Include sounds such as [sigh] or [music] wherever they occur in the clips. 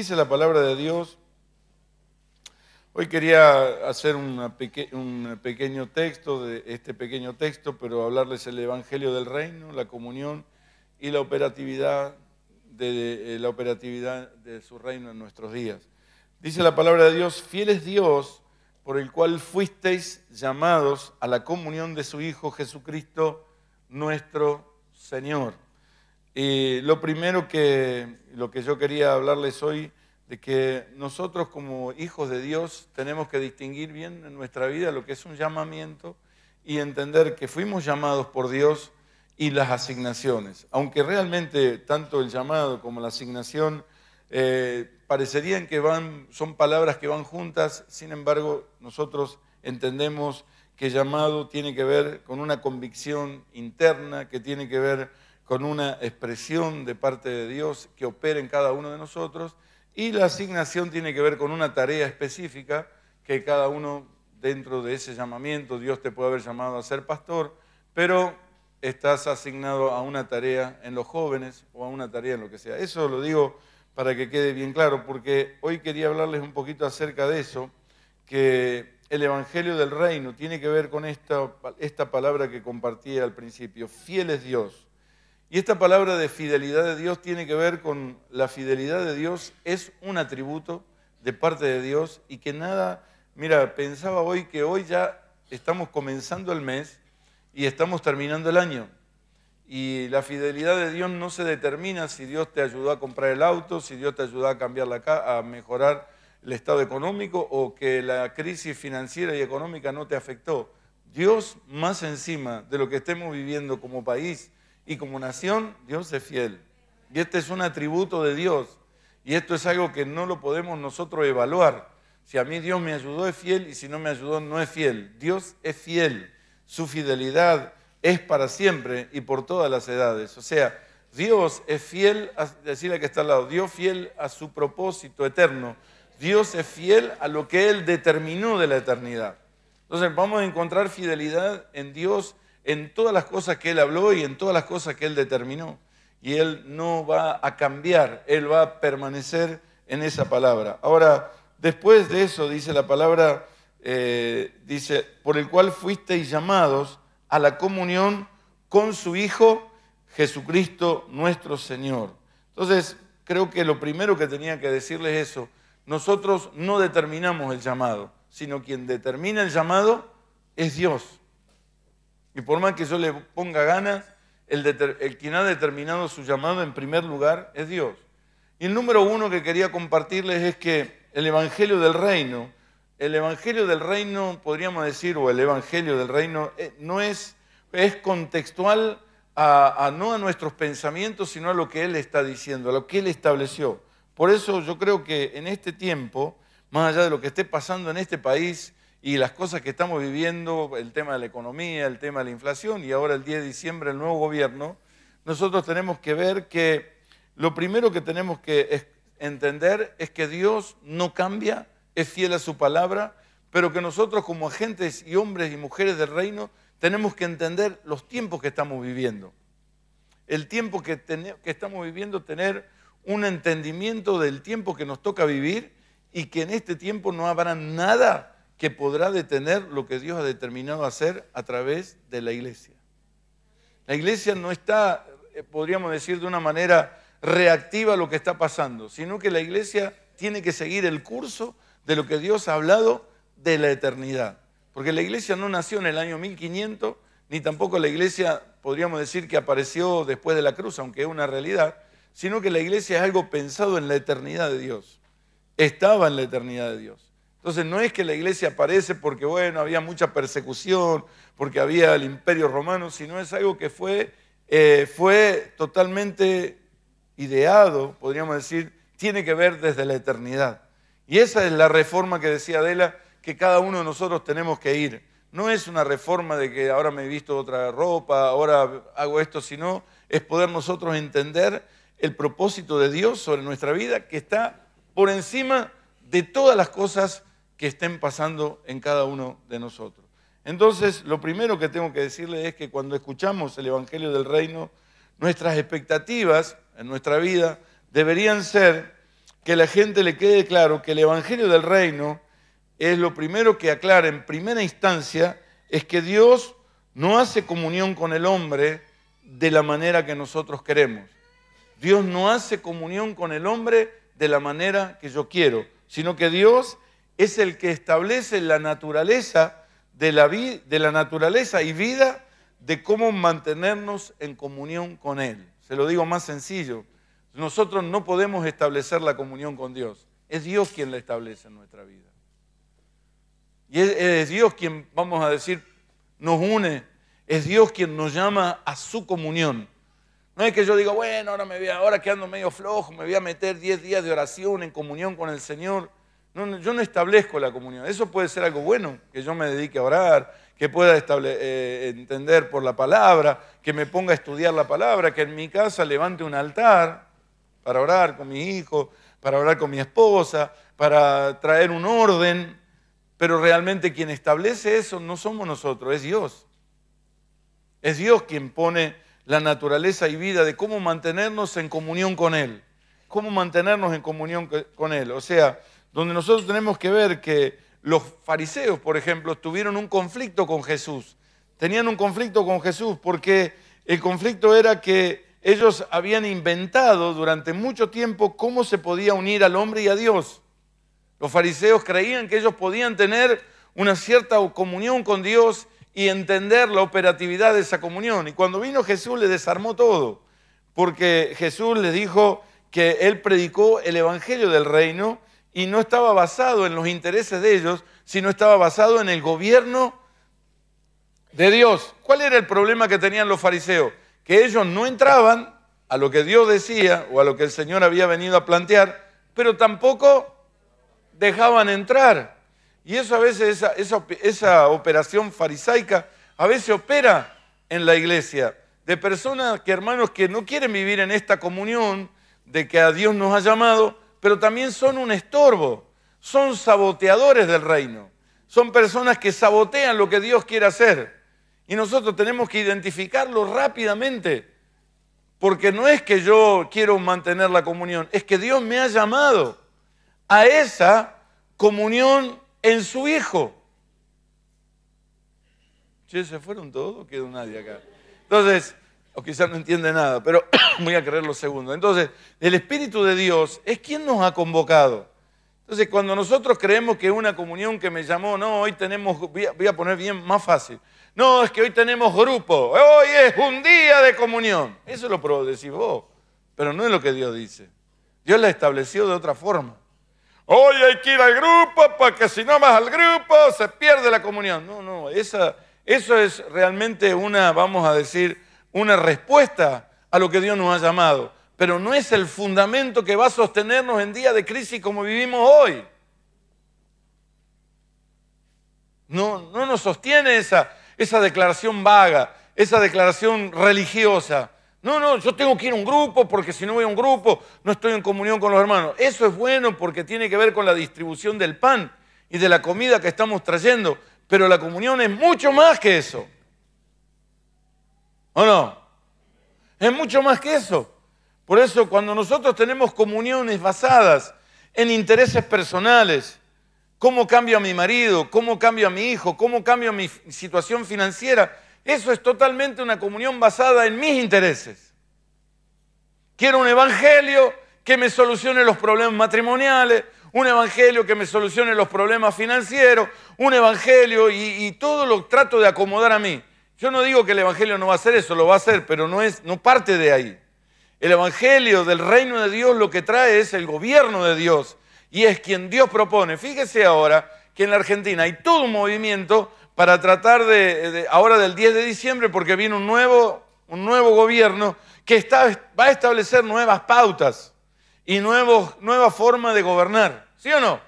Dice la palabra de Dios. Hoy quería hacer un pequeño texto, de este pequeño texto, pero hablarles el Evangelio del Reino, la comunión y la operatividad de, eh, la operatividad de su reino en nuestros días. Dice la palabra de Dios, Fieles Dios por el cual fuisteis llamados a la comunión de su Hijo Jesucristo, nuestro Señor. Y lo primero que, lo que yo quería hablarles hoy, de que nosotros como hijos de Dios tenemos que distinguir bien en nuestra vida lo que es un llamamiento y entender que fuimos llamados por Dios y las asignaciones. Aunque realmente tanto el llamado como la asignación eh, parecerían que van, son palabras que van juntas, sin embargo nosotros entendemos que llamado tiene que ver con una convicción interna, que tiene que ver con una expresión de parte de Dios que opera en cada uno de nosotros y la asignación tiene que ver con una tarea específica que cada uno dentro de ese llamamiento, Dios te puede haber llamado a ser pastor, pero estás asignado a una tarea en los jóvenes o a una tarea en lo que sea. Eso lo digo para que quede bien claro, porque hoy quería hablarles un poquito acerca de eso, que el Evangelio del Reino tiene que ver con esta, esta palabra que compartí al principio, fiel es Dios y esta palabra de fidelidad de Dios tiene que ver con la fidelidad de Dios, es un atributo de parte de Dios y que nada, mira, pensaba hoy que hoy ya estamos comenzando el mes y estamos terminando el año. Y la fidelidad de Dios no se determina si Dios te ayudó a comprar el auto, si Dios te ayudó a cambiar la a mejorar el estado económico o que la crisis financiera y económica no te afectó. Dios, más encima de lo que estemos viviendo como país, y como nación, Dios es fiel. Y este es un atributo de Dios. Y esto es algo que no lo podemos nosotros evaluar. Si a mí Dios me ayudó es fiel y si no me ayudó no es fiel. Dios es fiel. Su fidelidad es para siempre y por todas las edades. O sea, Dios es fiel, a, decirle que está al lado, Dios fiel a su propósito eterno. Dios es fiel a lo que Él determinó de la eternidad. Entonces vamos a encontrar fidelidad en Dios en todas las cosas que Él habló y en todas las cosas que Él determinó. Y Él no va a cambiar, Él va a permanecer en esa palabra. Ahora, después de eso dice la palabra, eh, dice, por el cual fuisteis llamados a la comunión con su Hijo Jesucristo nuestro Señor. Entonces, creo que lo primero que tenía que decirles es eso, nosotros no determinamos el llamado, sino quien determina el llamado es Dios. Y por más que yo le ponga ganas, el, el, quien ha determinado su llamado en primer lugar es Dios. Y el número uno que quería compartirles es que el Evangelio del Reino, el Evangelio del Reino, podríamos decir, o el Evangelio del Reino, eh, no es, es contextual a, no a nuestros pensamientos, sino a lo que Él está diciendo, a lo que Él estableció. Por eso yo creo que en este tiempo, más allá de lo que esté pasando en este país, y las cosas que estamos viviendo, el tema de la economía, el tema de la inflación y ahora el 10 de diciembre el nuevo gobierno, nosotros tenemos que ver que lo primero que tenemos que entender es que Dios no cambia, es fiel a su palabra, pero que nosotros como agentes y hombres y mujeres del reino tenemos que entender los tiempos que estamos viviendo. El tiempo que, que estamos viviendo, tener un entendimiento del tiempo que nos toca vivir y que en este tiempo no habrá nada que podrá detener lo que Dios ha determinado hacer a través de la iglesia. La iglesia no está, eh, podríamos decir de una manera reactiva a lo que está pasando, sino que la iglesia tiene que seguir el curso de lo que Dios ha hablado de la eternidad. Porque la iglesia no nació en el año 1500, ni tampoco la iglesia, podríamos decir, que apareció después de la cruz, aunque es una realidad, sino que la iglesia es algo pensado en la eternidad de Dios. Estaba en la eternidad de Dios. Entonces no es que la iglesia aparece porque, bueno, había mucha persecución, porque había el imperio romano, sino es algo que fue, eh, fue totalmente ideado, podríamos decir, tiene que ver desde la eternidad. Y esa es la reforma que decía Adela, que cada uno de nosotros tenemos que ir. No es una reforma de que ahora me he visto otra ropa, ahora hago esto, sino es poder nosotros entender el propósito de Dios sobre nuestra vida que está por encima de todas las cosas que estén pasando en cada uno de nosotros. Entonces, lo primero que tengo que decirle es que cuando escuchamos el Evangelio del Reino, nuestras expectativas en nuestra vida deberían ser que la gente le quede claro que el Evangelio del Reino es lo primero que aclara en primera instancia, es que Dios no hace comunión con el hombre de la manera que nosotros queremos. Dios no hace comunión con el hombre de la manera que yo quiero, sino que Dios es el que establece la naturaleza de la, de la naturaleza y vida de cómo mantenernos en comunión con Él. Se lo digo más sencillo. Nosotros no podemos establecer la comunión con Dios. Es Dios quien la establece en nuestra vida. Y es, Dios quien, vamos a decir, nos une. Es Dios quien nos llama a su comunión. No es que yo diga, bueno, ahora, me voy, ahora que ando medio flojo, me voy a meter 10 días de oración en comunión con el Señor. No, yo no establezco la comunión. Eso puede ser algo bueno, que yo me dedique a orar, que pueda eh, entender por la palabra, que me ponga a estudiar la palabra, que en mi casa levante un altar para orar con mi hijo, para orar con mi esposa, para traer un orden. Pero realmente quien establece eso no somos nosotros, es Dios. Es Dios quien pone la naturaleza y vida de cómo mantenernos en comunión con Él. Cómo mantenernos en comunión con Él. O sea, donde nosotros tenemos que ver que los fariseos, por ejemplo, tuvieron un conflicto con Jesús. Tenían un conflicto con Jesús porque el conflicto era que ellos habían inventado durante mucho tiempo cómo se podía unir al hombre y a Dios. Los fariseos creían que ellos podían tener una cierta comunión con Dios y entender la operatividad de esa comunión. Y cuando vino Jesús le desarmó todo, porque Jesús les dijo que él predicó el Evangelio del reino y no estaba basado en los intereses de ellos, sino estaba basado en el gobierno de Dios. ¿Cuál era el problema que tenían los fariseos? Que ellos no entraban a lo que Dios decía o a lo que el Señor había venido a plantear, pero tampoco dejaban entrar. Y eso a veces, esa, operación farisaica, a veces opera en la iglesia, de personas que hermanos que no quieren vivir en esta comunión, de que a Dios nos ha llamado, pero también son un estorbo, son saboteadores del reino, son personas que sabotean lo que Dios quiere hacer. Y nosotros tenemos que identificarlo rápidamente, porque no es que yo quiero mantener la comunión, es que Dios me ha llamado a esa comunión en su Hijo. Si, se fueron todos, quedó nadie acá. Entonces, o quizás no entiende nada, pero [coughs] voy a creer lo segundo. Entonces, el Espíritu de Dios es quien nos ha convocado. Entonces, cuando nosotros creemos que una comunión que me llamó, no, hoy tenemos, voy a, poner bien más fácil, no, es que hoy tenemos grupo, hoy es un día de comunión. Eso lo puedo vos, pero no es lo que Dios dice. Dios la estableció de otra forma. Hoy hay que ir al grupo porque si no vas al grupo se pierde la comunión. No, no, esa, eso es realmente una, vamos a decir, una respuesta a lo que Dios nos ha llamado, pero no es el fundamento que va a sostenernos en días de crisis como vivimos hoy. No, no nos sostiene esa, esa declaración vaga, esa declaración religiosa. No, no, yo tengo que ir a un grupo porque si no voy a un grupo no estoy en comunión con los hermanos. Eso es bueno porque tiene que ver con la distribución del pan y de la comida que estamos trayendo, pero la comunión es mucho más que eso. ¿O no? Es mucho más que eso. Por eso cuando nosotros tenemos comuniones basadas en intereses personales, cómo cambio a mi marido, cómo cambio a mi hijo, cómo cambio mi situación financiera, eso es totalmente una comunión basada en mis intereses. Quiero un evangelio que me solucione los problemas matrimoniales, un evangelio que me solucione los problemas financieros, un evangelio y todo lo trato de acomodar a mí. Yo no digo que el Evangelio no va a hacer eso, lo va a hacer, pero no, es, no parte de ahí. El Evangelio del reino de Dios lo que trae es el gobierno de Dios y es quien Dios propone. Fíjese ahora que en la Argentina hay todo un movimiento para tratar de, ahora del 10 de diciembre, porque viene un nuevo, un nuevo gobierno que va a establecer nuevas pautas y nuevos, nueva forma de gobernar. ¿Sí o no?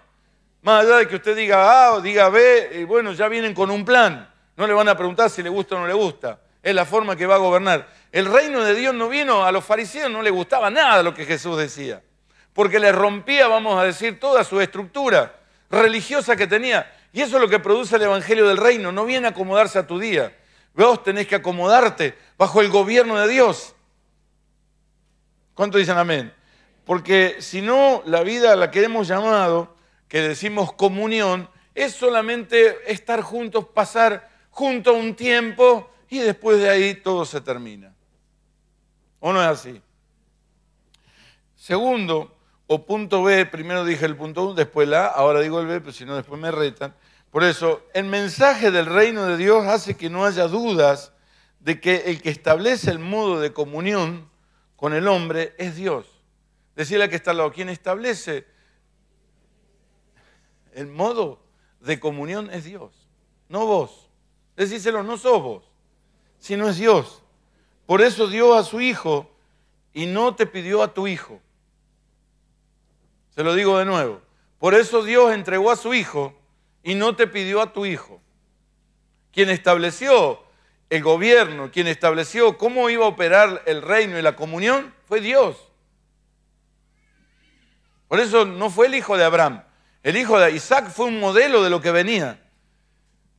Más allá de que usted diga A o diga B, y bueno, ya vienen con un plan. No le van a preguntar si le gusta o no le gusta. Es la forma que va a gobernar. El reino de Dios no vino, a los fariseos no les gustaba nada lo que Jesús decía. Porque le rompía, vamos a decir, toda su estructura religiosa que tenía. Y eso es lo que produce el Evangelio del Reino. No viene a acomodarse a tu día. Vos tenés que acomodarte bajo el gobierno de Dios. ¿Cuánto dicen amén? Porque si no, la vida a la que hemos llamado, que decimos comunión, es solamente estar juntos, pasar junto a un tiempo y después de ahí todo se termina. ¿O no es así? Segundo, o punto B, primero dije el punto 1, después la A, ahora digo el B, pero si no después me retan. Por eso, el mensaje del reino de Dios hace que no haya dudas de que el que establece el modo de comunión con el hombre es Dios. Decirle a que está al lado, quien establece el modo de comunión es Dios, no vos. Decíselo, no sos vos, sino es Dios. Por eso dio a su hijo y no te pidió a tu hijo. Se lo digo de nuevo. Por eso Dios entregó a su hijo y no te pidió a tu hijo. Quien estableció el gobierno, quien estableció cómo iba a operar el reino y la comunión, fue Dios. Por eso no fue el hijo de Abraham. El hijo de Isaac fue un modelo de lo que venía.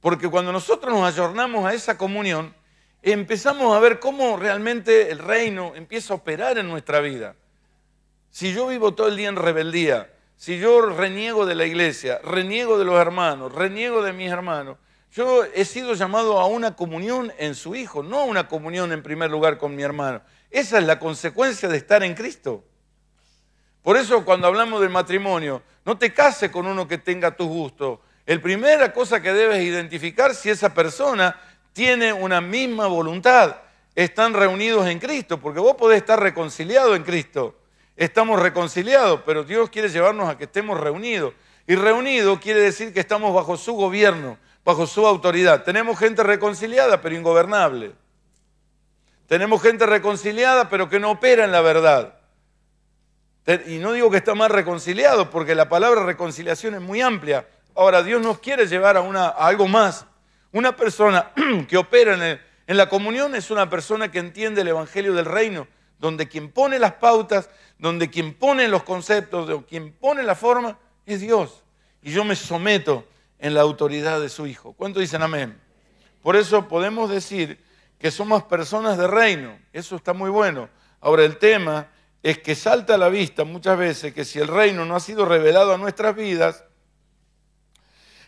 Porque cuando nosotros nos ayornamos a esa comunión, empezamos a ver cómo realmente el reino empieza a operar en nuestra vida. Si yo vivo todo el día en rebeldía, si yo reniego de la iglesia, reniego de los hermanos, reniego de mis hermanos, yo he sido llamado a una comunión en su Hijo, no a una comunión en primer lugar con mi hermano. Esa es la consecuencia de estar en Cristo. Por eso cuando hablamos del matrimonio, no te cases con uno que tenga tus gustos, el primera cosa que debes identificar si esa persona tiene una misma voluntad, están reunidos en Cristo, porque vos podés estar reconciliado en Cristo. Estamos reconciliados, pero Dios quiere llevarnos a que estemos reunidos. Y reunido quiere decir que estamos bajo su gobierno, bajo su autoridad. Tenemos gente reconciliada, pero ingobernable. Tenemos gente reconciliada, pero que no opera en la verdad. Y no digo que está más reconciliado, porque la palabra reconciliación es muy amplia. Ahora, Dios nos quiere llevar a, algo más. Una persona [clears throat] que opera en, en la comunión es una persona que entiende el Evangelio del Reino, donde quien pone las pautas, donde quien pone los conceptos, donde quien pone la forma, es Dios. Y yo me someto en la autoridad de su Hijo. ¿Cuánto dicen amén? Por eso podemos decir que somos personas de reino. Eso está muy bueno. Ahora, el tema es que salta a la vista muchas veces que si el reino no ha sido revelado a nuestras vidas,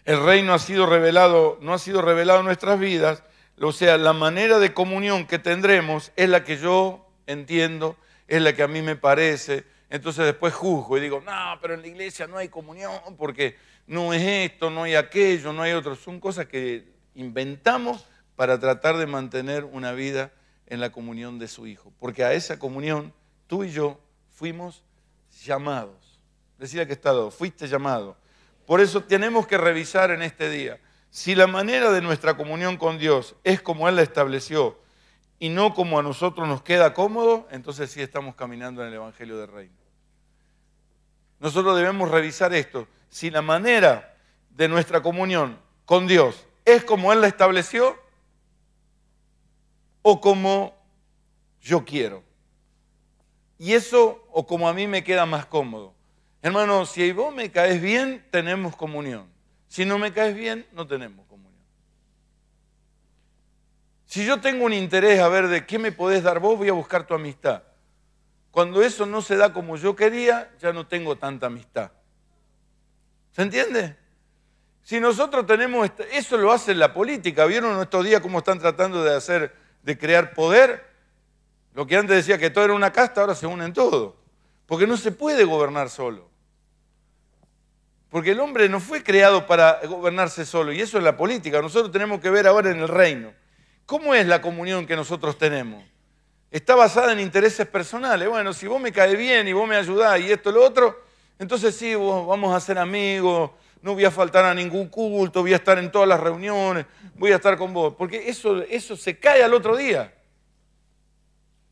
el reino ha sido revelado, no ha sido revelado en nuestras vidas, o sea, la manera de comunión que tendremos es la que yo entiendo, es la que a mí me parece. Entonces después juzgo y digo, no, pero en la iglesia no hay comunión porque no es esto, no hay aquello, no hay otro. Son cosas que inventamos para tratar de mantener una vida en la comunión de su Hijo. Porque a esa comunión tú y yo fuimos llamados. Decía que estado, fuiste llamado. Por eso tenemos que revisar en este día si la manera de nuestra comunión con Dios es como Él la estableció y no como a nosotros nos queda cómodo, entonces sí estamos caminando en el Evangelio del Reino. Nosotros debemos revisar esto. Si la manera de nuestra comunión con Dios es como Él la estableció o como yo quiero. Y eso o como a mí me queda más cómodo. Hermano, si vos me caes bien, tenemos comunión. Si no me caes bien, no tenemos comunión. Si yo tengo un interés a ver de qué me podés dar vos, voy a buscar tu amistad. Cuando eso no se da como yo quería, ya no tengo tanta amistad. ¿Se entiende? Si nosotros tenemos, eso lo hace la política. ¿Vieron estos días cómo están tratando de hacer, de crear poder? Lo que antes decía que todo era una casta, ahora se unen todo. Porque no se puede gobernar solo. Porque el hombre no fue creado para gobernarse solo, y eso es la política. Nosotros tenemos que ver ahora en el reino. ¿Cómo es la comunión que nosotros tenemos? Está basada en intereses personales. Bueno, si vos me caes bien y vos me ayudás y esto, y lo otro, entonces sí, vos, vamos a ser amigos, no voy a faltar a ningún culto, voy a estar en todas las reuniones, voy a estar con vos. Porque eso, eso se cae al otro día.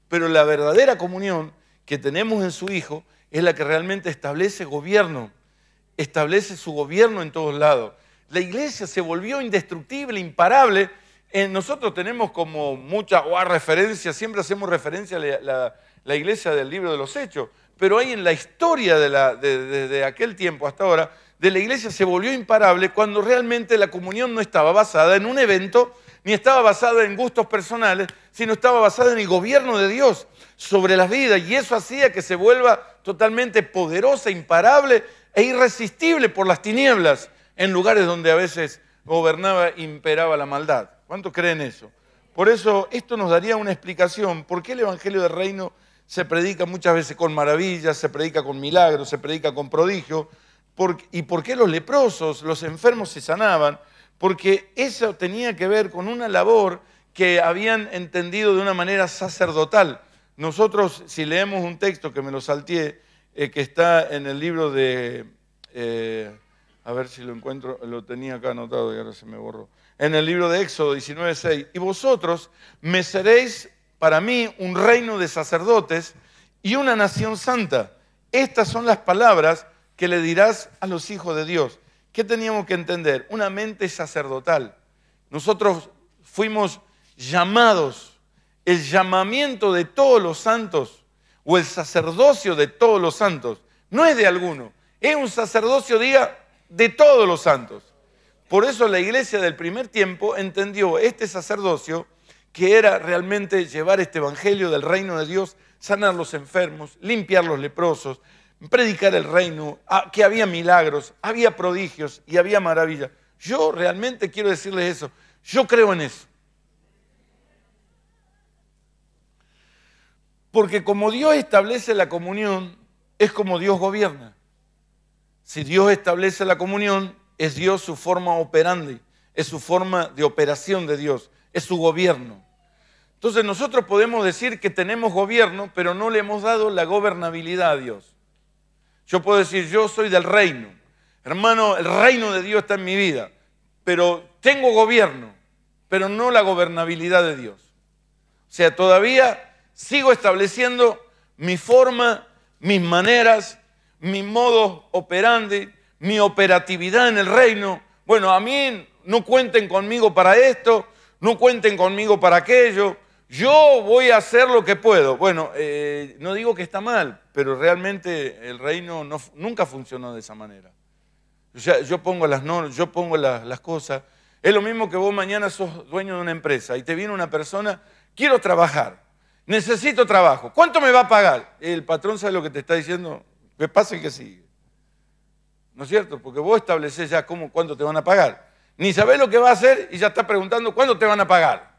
Pero la verdadera comunión que tenemos en su Hijo es la que realmente establece gobierno establece su gobierno en todos lados. La iglesia se volvió indestructible, imparable. nosotros tenemos como mucha oh, referencia siempre hacemos referencia a la, iglesia del libro de los Hechos, pero hay en la historia de la, de, aquel tiempo hasta ahora, de la iglesia se volvió imparable cuando realmente la comunión no estaba basada en un evento, ni estaba basada en gustos personales, sino estaba basada en el gobierno de Dios sobre las vidas. Y eso hacía que se vuelva totalmente poderosa, imparable e irresistible por las tinieblas en lugares donde a veces gobernaba, e imperaba la maldad. ¿Cuántos creen eso? Por eso esto nos daría una explicación por qué el Evangelio del Reino se predica muchas veces con maravillas, se predica con milagros, se predica con prodigio, y por qué los leprosos, los enfermos se sanaban, porque eso tenía que ver con una labor que habían entendido de una manera sacerdotal. Nosotros, si leemos un texto que me lo salteé, eh, que está en el libro de, eh, a ver si lo encuentro, lo tenía acá anotado y ahora se me borro. en el libro de Éxodo 19.6, y vosotros me seréis para mí un reino de sacerdotes y una nación santa. Estas son las palabras que le dirás a los hijos de Dios. ¿Qué teníamos que entender? Una mente sacerdotal. Nosotros fuimos llamados. El llamamiento de todos los santos o el sacerdocio de todos los santos. No es de alguno, es un sacerdocio, diga, de todos los santos. Por eso la iglesia del primer tiempo entendió este sacerdocio que era realmente llevar este evangelio del reino de Dios, sanar los enfermos, limpiar los leprosos, predicar el reino, ah, que había milagros, había prodigios y había maravillas. Yo realmente quiero decirles eso. Yo creo en eso. Porque como Dios establece la comunión, es como Dios gobierna. Si Dios establece la comunión, es Dios su forma operandi, es su forma de operación de Dios, es su gobierno. Entonces nosotros podemos decir que tenemos gobierno, pero no le hemos dado la gobernabilidad a Dios. Yo puedo decir, yo soy del reino. Hermano, el reino de Dios está en mi vida, pero tengo gobierno, pero no la gobernabilidad de Dios. O sea, todavía sigo estableciendo mi forma, mis maneras, mi modo operandi, mi operatividad en el reino. Bueno, a mí no cuenten conmigo para esto, no cuenten conmigo para aquello. Yo voy a hacer lo que puedo. Bueno, eh, no digo que está mal, pero realmente el reino nunca funcionó de esa manera. yo pongo las yo pongo las cosas. Es lo mismo que vos mañana sos dueño de una empresa y te viene una persona, quiero trabajar. Necesito trabajo. ¿Cuánto me va a pagar? El patrón sabe lo que te está diciendo. pasa pase que sigue. ¿No es cierto? Porque vos estableces ya cómo, cuánto te van a pagar. Ni sabés lo que va a hacer y ya está preguntando cuándo te van a pagar.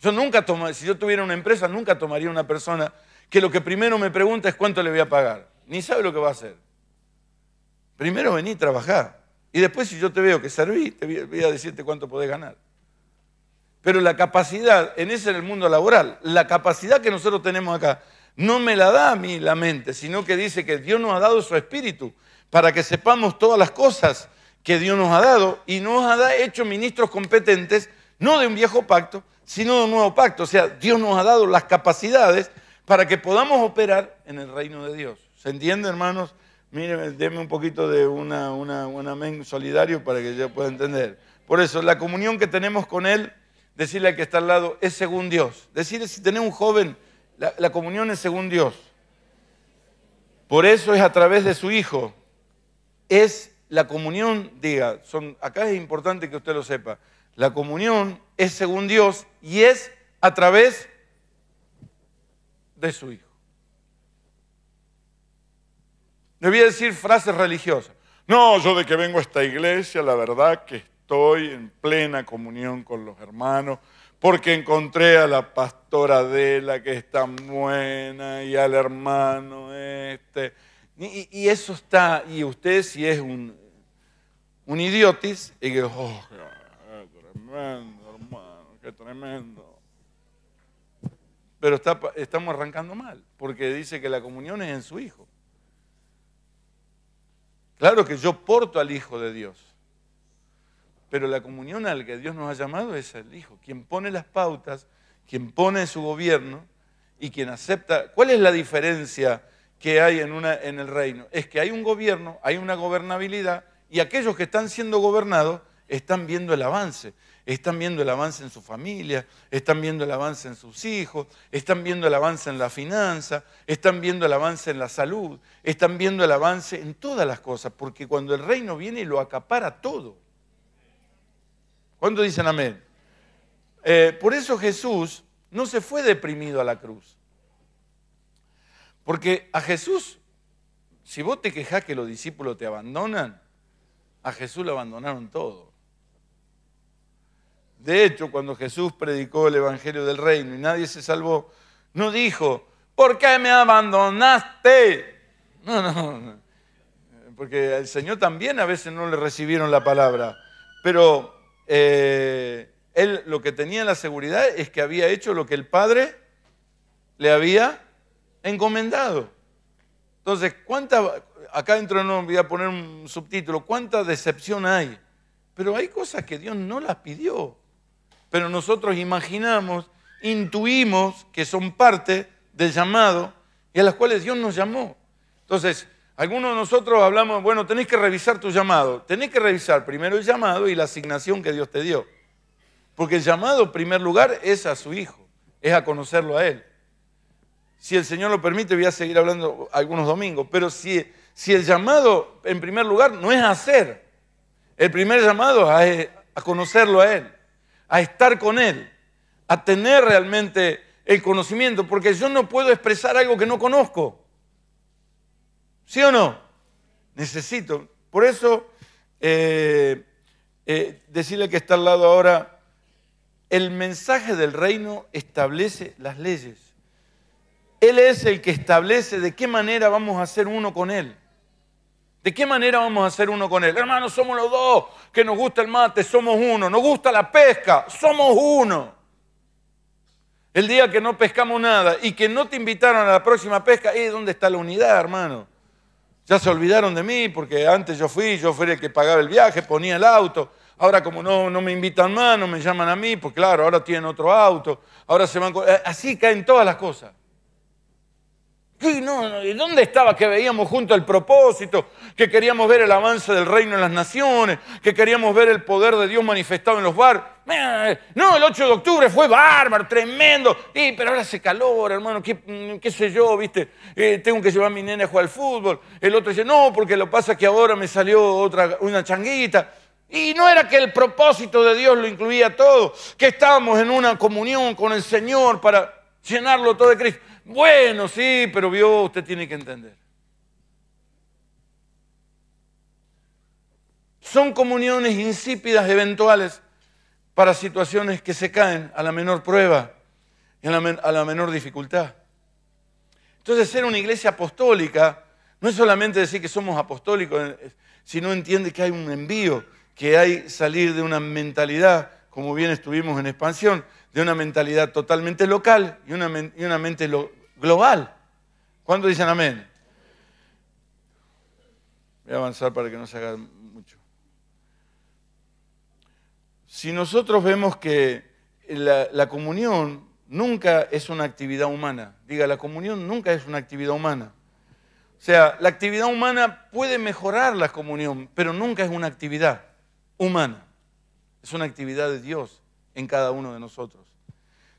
Yo nunca tomaría, si yo tuviera una empresa, nunca tomaría una persona que lo que primero me pregunta es cuánto le voy a pagar. Ni sabe lo que va a hacer. Primero vení, a trabajar Y después si yo te veo que serví, te voy a decirte cuánto podés ganar. Pero la capacidad, en ese en el mundo laboral, la capacidad que nosotros tenemos acá, no me la da a mí la mente, sino que dice que Dios nos ha dado su espíritu para que sepamos todas las cosas que Dios nos ha dado y nos ha hecho ministros competentes, no de un viejo pacto, sino de un nuevo pacto. O sea, Dios nos ha dado las capacidades para que podamos operar en el reino de Dios. ¿Se entiende, hermanos? Miren, denme un poquito de una, un amén solidario para que yo pueda entender. Por eso, la comunión que tenemos con Él decirle al que está al lado, es según Dios. Decirle si tenés un joven, la, comunión es según Dios. Por eso es a través de su Hijo. Es la comunión, diga, son, acá es importante que usted lo sepa. La comunión es según Dios y es a través de su Hijo. voy a decir frases religiosas. No, yo de que vengo a esta iglesia, la verdad que estoy en plena comunión con los hermanos, porque encontré a la pastora Adela que está buena y al hermano este. Y, eso está, y usted si es un, un idiotis, y que, oh, tremendo, hermano, qué tremendo. Pero estamos arrancando mal, porque dice que la comunión es en su Hijo. Claro que yo porto al Hijo de Dios. Pero la comunión al que Dios nos ha llamado es el Hijo, quien pone las pautas, quien pone su gobierno y quien acepta. ¿Cuál es la diferencia que hay en, una, en el reino? Es que hay un gobierno, hay una gobernabilidad y aquellos que están siendo gobernados están viendo el avance. Están viendo el avance en su familia, están viendo el avance en sus hijos, están viendo el avance en la finanza, están viendo el avance en la salud, están viendo el avance en todas las cosas, porque cuando el reino viene lo acapara todo. ¿Cuánto dicen amén? Eh, por eso Jesús no se fue deprimido a la cruz. Porque a Jesús, si vos te quejás que los discípulos te abandonan, a Jesús lo abandonaron todo. De hecho, cuando Jesús predicó el Evangelio del Reino y nadie se salvó, no dijo, ¿por qué me abandonaste? No, no, no. Porque al Señor también a veces no le recibieron la palabra. Pero eh, él lo que tenía la seguridad es que había hecho lo que el Padre le había encomendado. Entonces, ¿cuánta, acá dentro no voy a poner un subtítulo, cuánta decepción hay? Pero hay cosas que Dios no las pidió, pero nosotros imaginamos, intuimos que son parte del llamado y a las cuales Dios nos llamó. Entonces, algunos de nosotros hablamos, bueno, tenés que revisar tu llamado. Tenéis que revisar primero el llamado y la asignación que Dios te dio. Porque el llamado, en primer lugar, es a su Hijo, es a conocerlo a Él. Si el Señor lo permite, voy a seguir hablando algunos domingos, pero si, si el llamado, en primer lugar, no es hacer, el primer llamado es eh, a conocerlo a Él, a estar con Él, a tener realmente el conocimiento, porque yo no puedo expresar algo que no conozco. ¿Sí o no? Necesito. Por eso, eh, eh, decirle que está al lado ahora, el mensaje del reino establece las leyes. Él es el que establece de qué manera vamos a ser uno con Él. ¿De qué manera vamos a ser uno con Él? Hermano, somos los dos, que nos gusta el mate, somos uno, nos gusta la pesca, somos uno. El día que no pescamos nada y que no te invitaron a la próxima pesca, eh, ¿dónde está la unidad, hermano? Ya se olvidaron de mí porque antes yo fui, yo fui el que pagaba el viaje, ponía el auto. Ahora como no, no me invitan más, no me llaman a mí, pues claro, ahora tienen otro auto, ahora se van... Eh, así caen todas las cosas no, ¿Y dónde estaba que veíamos junto el propósito? Que queríamos ver el avance del reino en las naciones, que queríamos ver el poder de Dios manifestado en los bar. Eh, no, el 8 de octubre fue bárbaro, tremendo. Y pero ahora hace calor, hermano, qué, mm, sé yo, viste. Eh, tengo que llevar a mi nene a jugar al fútbol. El otro dice, no, porque lo pasa que ahora me salió otra, una changuita. Y no era que el propósito de Dios lo incluía todo, que estábamos en una comunión con el Señor para llenarlo todo de Cristo. Bueno, sí, pero vio, usted tiene que entender. Son comuniones insípidas, eventuales, para situaciones que se caen a la menor prueba a la, a la menor dificultad. Entonces, ser una iglesia apostólica no es solamente decir que somos apostólicos, sino entiende que hay un envío, que hay salir de una mentalidad, como bien estuvimos en expansión, de una mentalidad totalmente local y una, una mente global. ¿Cuándo dicen amén? Voy a avanzar para que no se haga mucho. Si nosotros vemos que la comunión nunca es una actividad humana, diga, la comunión nunca es una actividad humana. O sea, la actividad humana puede mejorar la comunión, pero nunca es una actividad humana. Es una actividad de Dios en cada uno de nosotros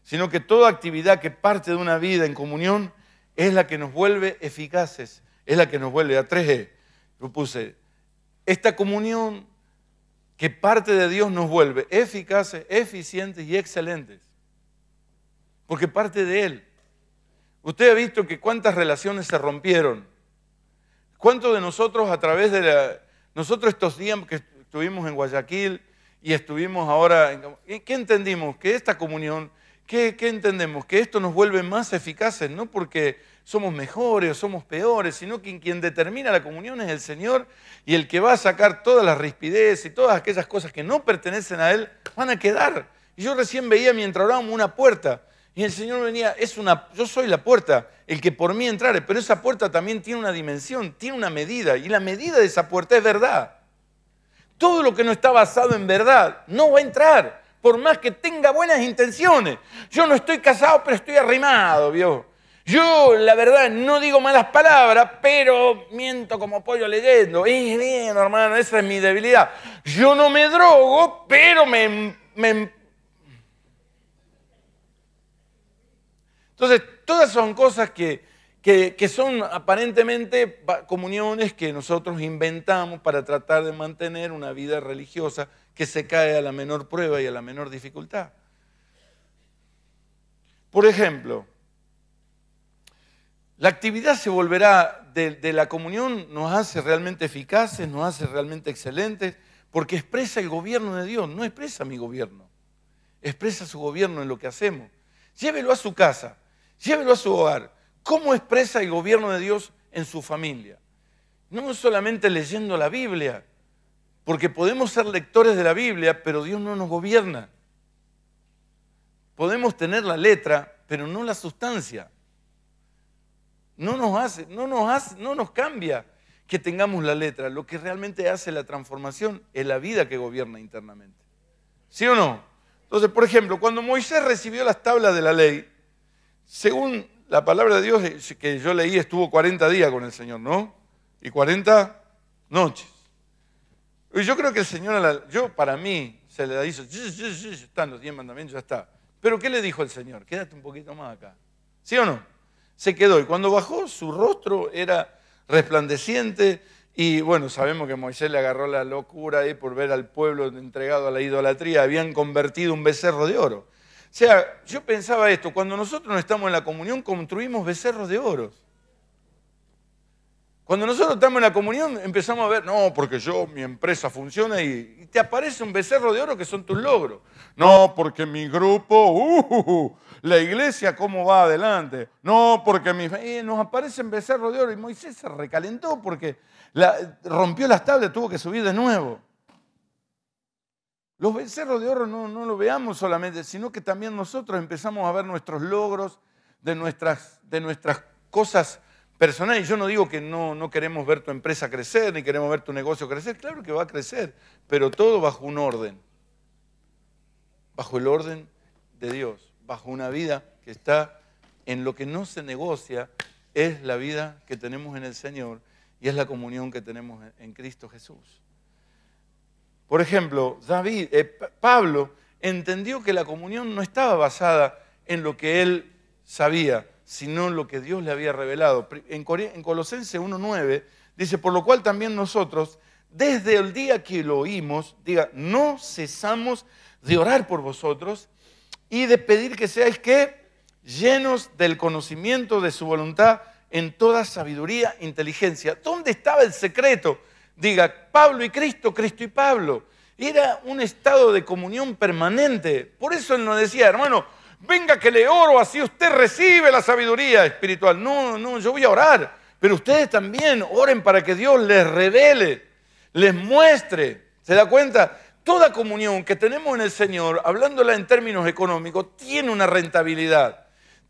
sino que toda actividad que parte de una vida en comunión es la que nos vuelve eficaces, es la que nos vuelve a 3G. E. Yo puse, esta comunión que parte de Dios nos vuelve eficaces, eficientes y excelentes, porque parte de Él. Usted ha visto que cuántas relaciones se rompieron. ¿Cuántos de nosotros a través de la... Nosotros estos días que estuvimos en Guayaquil y estuvimos ahora... En, ¿Qué entendimos? Que esta comunión ¿Qué, entendemos? Que esto nos vuelve más eficaces, no porque somos mejores o somos peores, sino que quien determina la comunión es el Señor y el que va a sacar todas las rispidez y todas aquellas cosas que no pertenecen a Él van a quedar. Y yo recién veía mientras orábamos una puerta y el Señor venía, es una, yo soy la puerta, el que por mí entrare, pero esa puerta también tiene una dimensión, tiene una medida y la medida de esa puerta es verdad. Todo lo que no está basado en verdad no va a entrar por más que tenga buenas intenciones. Yo no estoy casado, pero estoy arrimado, ¿vio? Yo, la verdad, no digo malas palabras, pero miento como pollo leyendo. Es bien, hermano, esa es mi debilidad. Yo no me drogo, pero me, me... Entonces, todas son cosas que, que, son aparentemente comuniones que nosotros inventamos para tratar de mantener una vida religiosa que se cae a la menor prueba y a la menor dificultad. Por ejemplo, la actividad se volverá de, la comunión, nos hace realmente eficaces, nos hace realmente excelentes, porque expresa el gobierno de Dios, no expresa mi gobierno, expresa su gobierno en lo que hacemos. Llévelo a su casa, llévelo a su hogar. ¿Cómo expresa el gobierno de Dios en su familia? No solamente leyendo la Biblia, porque podemos ser lectores de la Biblia, pero Dios no nos gobierna. Podemos tener la letra, pero no la sustancia. No nos hace, no nos hace, no nos cambia que tengamos la letra. Lo que realmente hace la transformación es la vida que gobierna internamente. ¿Sí o no? Entonces, por ejemplo, cuando Moisés recibió las tablas de la ley, según la palabra de Dios eh, que yo leí, estuvo 40 días con el Señor, ¿no? Y 40 noches. Yo creo que el Señor, yo para mí, se le hizo, están los diez mandamientos, ya está. Pero ¿qué le dijo el Señor? Quédate un poquito más acá. ¿Sí o no? Se quedó y cuando bajó su rostro era resplandeciente y bueno, sabemos que Moisés le agarró la locura ahí por ver al pueblo entregado a la idolatría, habían convertido un becerro de oro. O sea, yo pensaba esto, cuando nosotros no estamos en la comunión construimos becerros de oro. Cuando nosotros estamos en la comunión empezamos a ver, no, porque yo, mi empresa funciona y, te aparece un becerro de oro que son tus logros. No, porque mi grupo, uh, la iglesia, ¿cómo va adelante? No, porque mi, aparece eh, nos aparecen becerro de oro y Moisés se recalentó porque rompió las tablas, tuvo que subir de nuevo. Los becerros de oro no, no, lo veamos solamente, sino que también nosotros empezamos a ver nuestros logros, de nuestras, de nuestras cosas personal. Y yo no digo que no, no queremos ver tu empresa crecer, ni queremos ver tu negocio crecer. Claro que va a crecer, pero todo bajo un orden. Bajo el orden de Dios, bajo una vida que está en lo que no se negocia, es la vida que tenemos en el Señor y es la comunión que tenemos en Cristo Jesús. Por ejemplo, David, eh, Pablo entendió que la comunión no estaba basada en lo que él sabía, sino lo que Dios le había revelado. En Colosenses 1.9 dice, por lo cual también nosotros, desde el día que lo oímos, diga, no cesamos de orar por vosotros y de pedir que seáis que llenos del conocimiento de su voluntad en toda sabiduría e inteligencia. ¿Dónde estaba el secreto? Diga, Pablo y Cristo, Cristo y Pablo. Era un estado de comunión permanente. Por eso él nos decía, hermano, venga que le oro, así usted recibe la sabiduría espiritual. No, no, yo voy a orar, pero ustedes también oren para que Dios les revele, les muestre. ¿Se da cuenta? Toda comunión que tenemos en el Señor, hablándola en términos económicos, tiene una rentabilidad,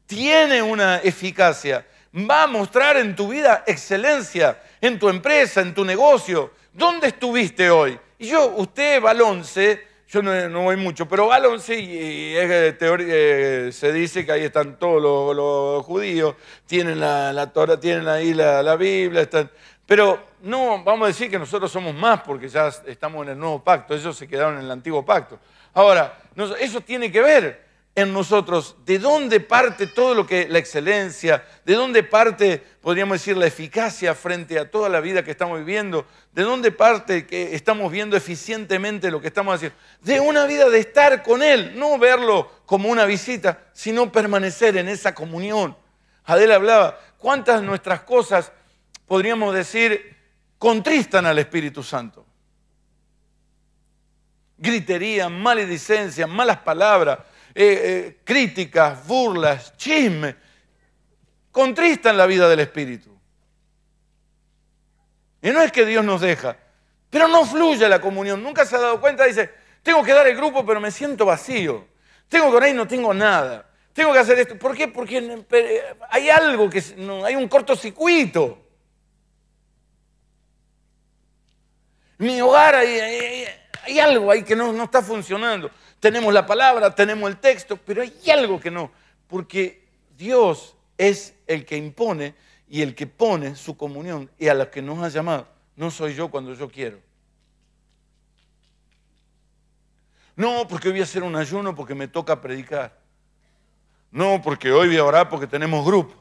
tiene una eficacia, va a mostrar en tu vida excelencia, en tu empresa, en tu negocio. ¿Dónde estuviste hoy? Y yo, usted balonce yo no, voy mucho, pero Balón sí, y teoría, eh, se dice que ahí están todos los, judíos, tienen la, tienen ahí la, la Biblia, están... Pero no vamos a decir que nosotros somos más porque ya estamos en el nuevo pacto, ellos se quedaron en el antiguo pacto. Ahora, eso tiene que ver, en nosotros de dónde parte todo lo que la excelencia, de dónde parte, podríamos decir, la eficacia frente a toda la vida que estamos viviendo, de dónde parte que estamos viendo eficientemente lo que estamos haciendo, de una vida de estar con Él, no verlo como una visita, sino permanecer en esa comunión. Adela hablaba, ¿cuántas nuestras cosas, podríamos decir, contristan al Espíritu Santo? Gritería, maledicencia, malas palabras, eh, eh, críticas, burlas, chisme contristan la vida del espíritu. Y no es que Dios nos deja, pero no fluye la comunión. Nunca se ha dado cuenta, dice, tengo que dar el grupo, pero me siento vacío. Tengo que ahí y no tengo nada. Tengo que hacer esto. ¿Por qué? Porque eh, hay algo que no, hay un cortocircuito. Mi hogar hay, algo ahí que no, no está funcionando tenemos la palabra, tenemos el texto, pero hay algo que no, porque Dios es el que impone y el que pone su comunión y a los que nos ha llamado. No soy yo cuando yo quiero. No, porque voy a hacer un ayuno porque me toca predicar. No, porque hoy voy a orar porque tenemos grupo.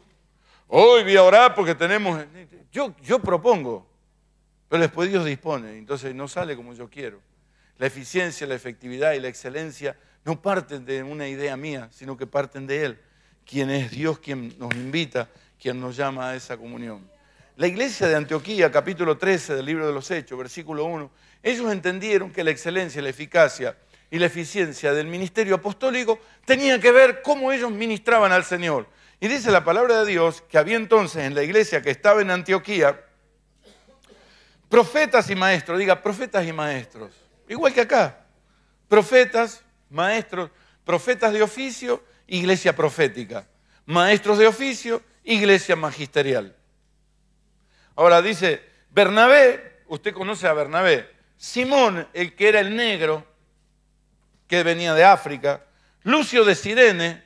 Hoy voy a orar porque tenemos... Yo, yo propongo, pero después Dios dispone, entonces no sale como yo quiero. La eficiencia, la efectividad y la excelencia no parten de una idea mía, sino que parten de Él, quien es Dios quien nos invita, quien nos llama a esa comunión. La iglesia de Antioquía, capítulo 13 del libro de los Hechos, versículo 1, ellos entendieron que la excelencia, la eficacia y la eficiencia del ministerio apostólico tenía que ver cómo ellos ministraban al Señor. Y dice la palabra de Dios que había entonces en la iglesia que estaba en Antioquía profetas y maestros, diga profetas y maestros igual que acá. Profetas, maestros, profetas de oficio, iglesia profética. Maestros de oficio, iglesia magisterial. Ahora dice, Bernabé, usted conoce a Bernabé, Simón, el que era el negro, que venía de África, Lucio de Sirene,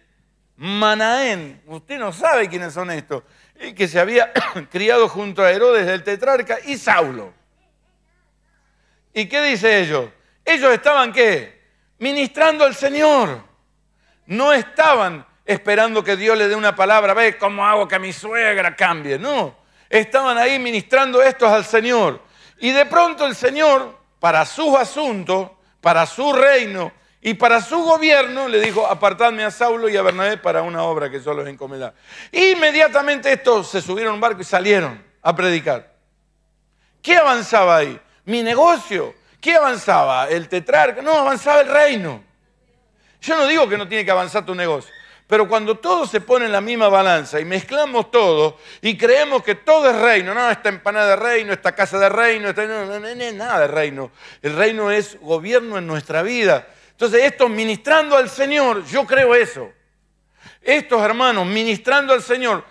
Manaén, usted no sabe quiénes son estos, el que se había [coughs] criado junto a Herodes del tetrarca y Saulo. ¿Y qué dice ellos? Ellos estaban qué? Ministrando al Señor. No estaban esperando que Dios le dé una palabra, ve cómo hago que mi suegra cambie. No, estaban ahí ministrando estos al Señor. Y de pronto el Señor, para sus asuntos, para su reino y para su gobierno, le dijo, apartadme a Saulo y a Bernabé para una obra que yo los encomendar. Inmediatamente estos se subieron a un barco y salieron a predicar. ¿Qué avanzaba ahí? mi negocio. ¿Qué avanzaba? ¿El tetrarca? No, avanzaba el reino. Yo no digo que no tiene que avanzar tu negocio, pero cuando todos se pone en la misma balanza y mezclamos todo y creemos que todo es reino, no, esta empanada de reino, esta casa de reino, no, no, nada de reino. El reino es gobierno en nuestra vida. Entonces, estos ministrando al Señor, yo creo eso. Estos hermanos ministrando al Señor,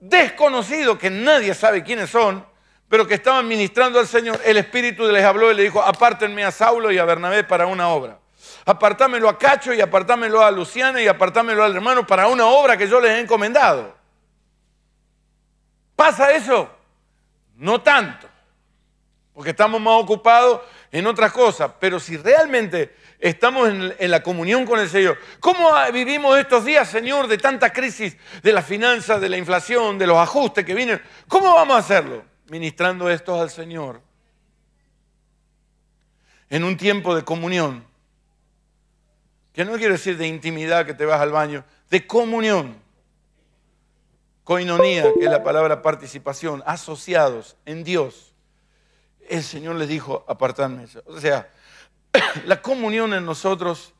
desconocido, que nadie sabe quiénes son, pero que estaban ministrando al Señor, el Espíritu les habló y le dijo, apártenme a Saulo y a Bernabé para una obra. Apartámelo a Cacho y apartámelo a Luciana y apartámelo al hermano para una obra que yo les he encomendado. ¿Pasa eso? No tanto, porque estamos más ocupados en otras cosas, pero si realmente estamos en, la comunión con el Señor, ¿cómo vivimos estos días, Señor, de tanta crisis de las finanzas, de la inflación, de los ajustes que vienen? ¿Cómo vamos a hacerlo? ministrando estos al Señor, en un tiempo de comunión, que no quiero decir de intimidad que te vas al baño, de comunión, coinonía, que es la palabra participación, asociados en Dios, el Señor les dijo, apartadme. O sea, [coughs] la comunión en nosotros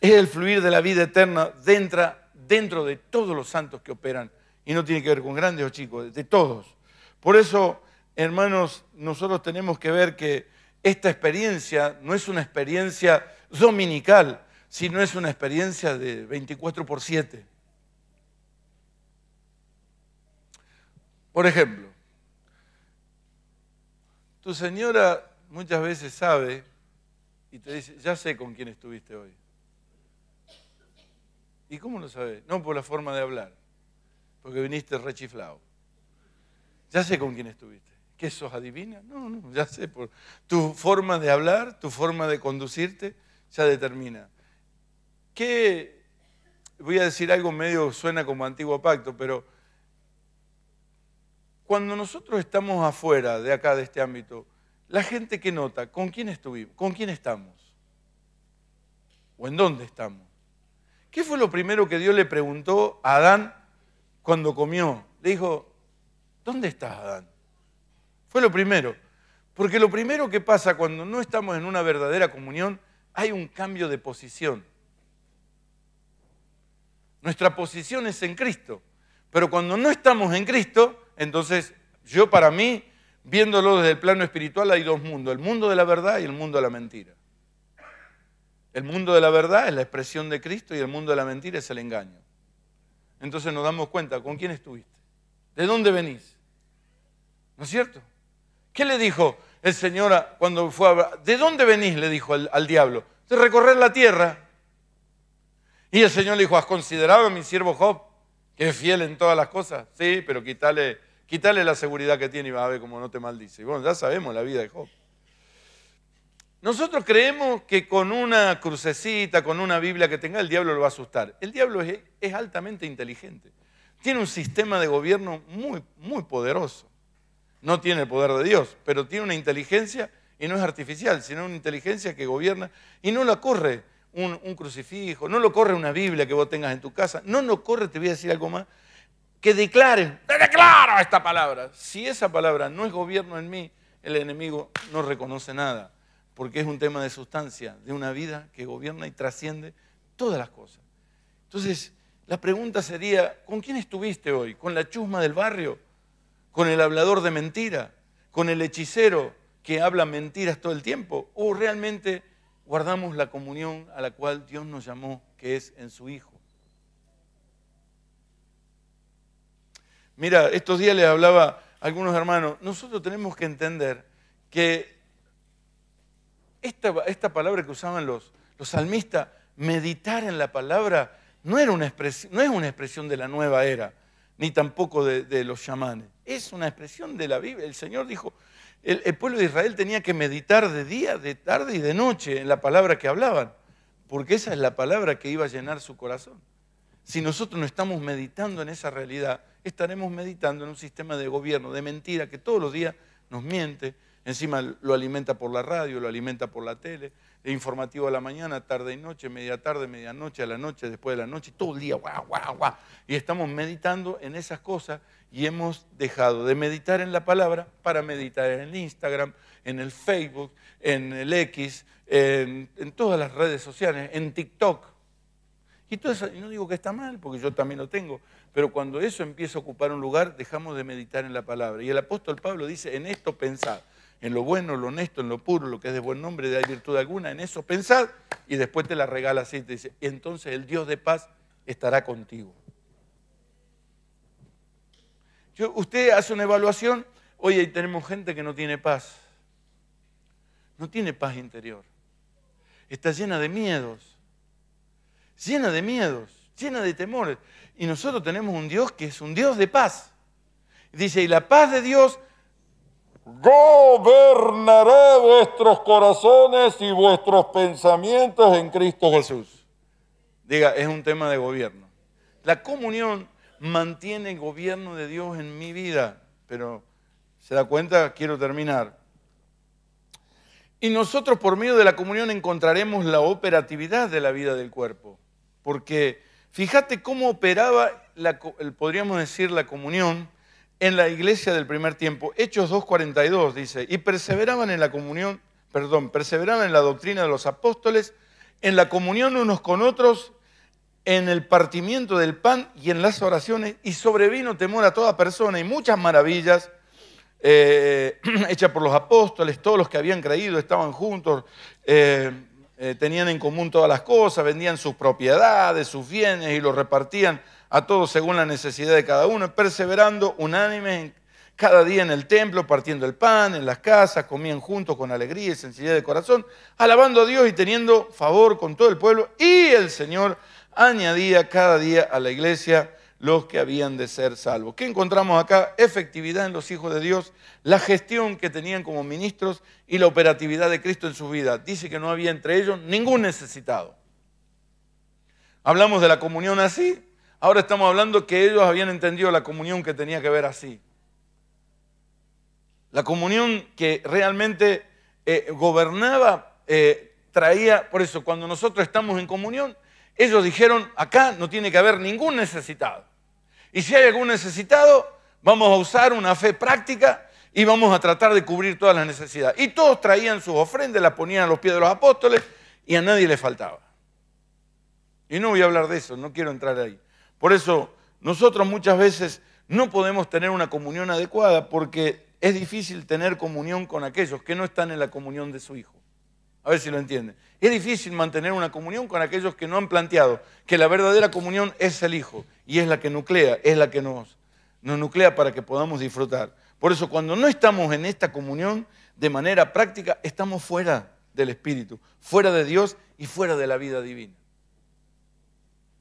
es el fluir de la vida eterna dentro, dentro de todos los santos que operan. Y no tiene que ver con grandes o chicos, de todos. Por eso hermanos, nosotros tenemos que ver que esta experiencia no es una experiencia dominical, sino es una experiencia de 24 por 7. Por ejemplo, tu señora muchas veces sabe y te dice, ya sé con quién estuviste hoy. ¿Y cómo lo sabe? No por la forma de hablar, porque viniste rechiflado. Ya sé con quién estuviste. ¿Eso adivina? No, no, ya sé. Por, tu forma de hablar, tu forma de conducirte, ya determina. ¿Qué? Voy a decir algo medio, suena como antiguo pacto, pero cuando nosotros estamos afuera de acá, de este ámbito, la gente que nota, ¿con quién estuvimos? ¿Con quién estamos? ¿O en dónde estamos? ¿Qué fue lo primero que Dios le preguntó a Adán cuando comió? Le dijo, ¿dónde estás, Adán? Fue lo primero. Porque lo primero que pasa cuando no estamos en una verdadera comunión, hay un cambio de posición. Nuestra posición es en Cristo. Pero cuando no estamos en Cristo, entonces yo para mí, viéndolo desde el plano espiritual, hay dos mundos, el mundo de la verdad y el mundo de la mentira. El mundo de la verdad es la expresión de Cristo y el mundo de la mentira es el engaño. Entonces nos damos cuenta, ¿con quién estuviste? ¿De dónde venís? ¿No es cierto? ¿Qué le dijo el Señor cuando fue a hablar? ¿De dónde venís? le dijo al, diablo. De recorrer la tierra. Y el Señor le dijo, ¿has considerado a mi siervo Job, que es fiel en todas las cosas? Sí, pero quítale, la seguridad que tiene y va a ver cómo no te maldice. Y bueno, ya sabemos la vida de Job. Nosotros creemos que con una crucecita, con una Biblia que tenga, el diablo lo va a asustar. El diablo es, es altamente inteligente. Tiene un sistema de gobierno muy, muy poderoso no tiene el poder de Dios, pero tiene una inteligencia y no es artificial, sino una inteligencia que gobierna y no la corre un, crucifijo, no lo corre una Biblia que vos tengas en tu casa, no lo corre, te voy a decir algo más, que declaren, te declaro esta palabra. Si esa palabra no es gobierno en mí, el enemigo no reconoce nada, porque es un tema de sustancia, de una vida que gobierna y trasciende todas las cosas. Entonces, la pregunta sería, ¿con quién estuviste hoy? ¿Con la chusma del barrio? con el hablador de mentira, con el hechicero que habla mentiras todo el tiempo, o realmente guardamos la comunión a la cual Dios nos llamó, que es en su Hijo. Mira, estos días les hablaba a algunos hermanos, nosotros tenemos que entender que esta, esta palabra que usaban los, salmistas, meditar en la palabra, no, era una no es una expresión de la nueva era, ni tampoco de, de los chamanes. Es una expresión de la Biblia. El Señor dijo, el, pueblo de Israel tenía que meditar de día, de tarde y de noche en la palabra que hablaban, porque esa es la palabra que iba a llenar su corazón. Si nosotros no estamos meditando en esa realidad, estaremos meditando en un sistema de gobierno, de mentira, que todos los días nos miente, encima lo alimenta por la radio, lo alimenta por la tele, informativo a la mañana, tarde y noche, media tarde, medianoche, a la noche, después de la noche, todo el día, guau, guau, guau. Y estamos meditando en esas cosas y hemos dejado de meditar en la palabra para meditar en el Instagram, en el Facebook, en el X, en, todas las redes sociales, en TikTok. Y y no digo que está mal, porque yo también lo tengo, pero cuando eso empieza a ocupar un lugar, dejamos de meditar en la palabra. Y el apóstol Pablo dice, en esto pensad en lo bueno, lo honesto, en lo puro, lo que es de buen nombre, de hay virtud alguna, en eso pensad, y después te la regala y te dice, entonces el Dios de paz estará contigo. usted hace una evaluación, oye, tenemos gente que no tiene paz, no tiene paz interior, está llena de miedos, llena de miedos, llena de temores, y nosotros tenemos un Dios que es un Dios de paz. Dice, y la paz de Dios Gobernaré vuestros corazones y vuestros pensamientos en Cristo Jesús. Diga, es un tema de gobierno. La comunión mantiene el gobierno de Dios en mi vida, pero se da cuenta, quiero terminar. Y nosotros por medio de la comunión encontraremos la operatividad de la vida del cuerpo, porque fíjate cómo operaba, la, podríamos decir, la comunión en la iglesia del primer tiempo. Hechos 2.42 dice, y perseveraban en la comunión, perdón, perseveraban en la doctrina de los apóstoles, en la comunión unos con otros, en el partimiento del pan y en las oraciones, y sobrevino temor a toda persona y muchas maravillas eh, [clears throat] hechas por los apóstoles, todos los que habían creído estaban juntos, eh, eh, tenían en común todas las cosas, vendían sus propiedades, sus bienes y los repartían a todos según la necesidad de cada uno, perseverando unánime cada día en el templo, partiendo el pan, en las casas, comían juntos con alegría y sencillez de corazón, alabando a Dios y teniendo favor con todo el pueblo. Y el Señor añadía cada día a la iglesia los que habían de ser salvos. ¿Qué encontramos acá? Efectividad en los hijos de Dios, la gestión que tenían como ministros y la operatividad de Cristo en su vida. Dice que no había entre ellos ningún necesitado. Hablamos de la comunión así, Ahora estamos hablando que ellos habían entendido la comunión que tenía que ver así. La comunión que realmente eh, gobernaba, eh, traía, por eso cuando nosotros estamos en comunión, ellos dijeron, acá no tiene que haber ningún necesitado. Y si hay algún necesitado, vamos a usar una fe práctica y vamos a tratar de cubrir todas las necesidades. Y todos traían sus ofrendas, las ponían a los pies de los apóstoles y a nadie le faltaba. Y no voy a hablar de eso, no quiero entrar ahí. Por eso nosotros muchas veces no podemos tener una comunión adecuada porque es difícil tener comunión con aquellos que no están en la comunión de su hijo. A ver si lo entienden. Es difícil mantener una comunión con aquellos que no han planteado que la verdadera comunión es el hijo y es la que nuclea, es la que nos, nuclea para que podamos disfrutar. Por eso cuando no estamos en esta comunión de manera práctica, estamos fuera del Espíritu, fuera de Dios y fuera de la vida divina.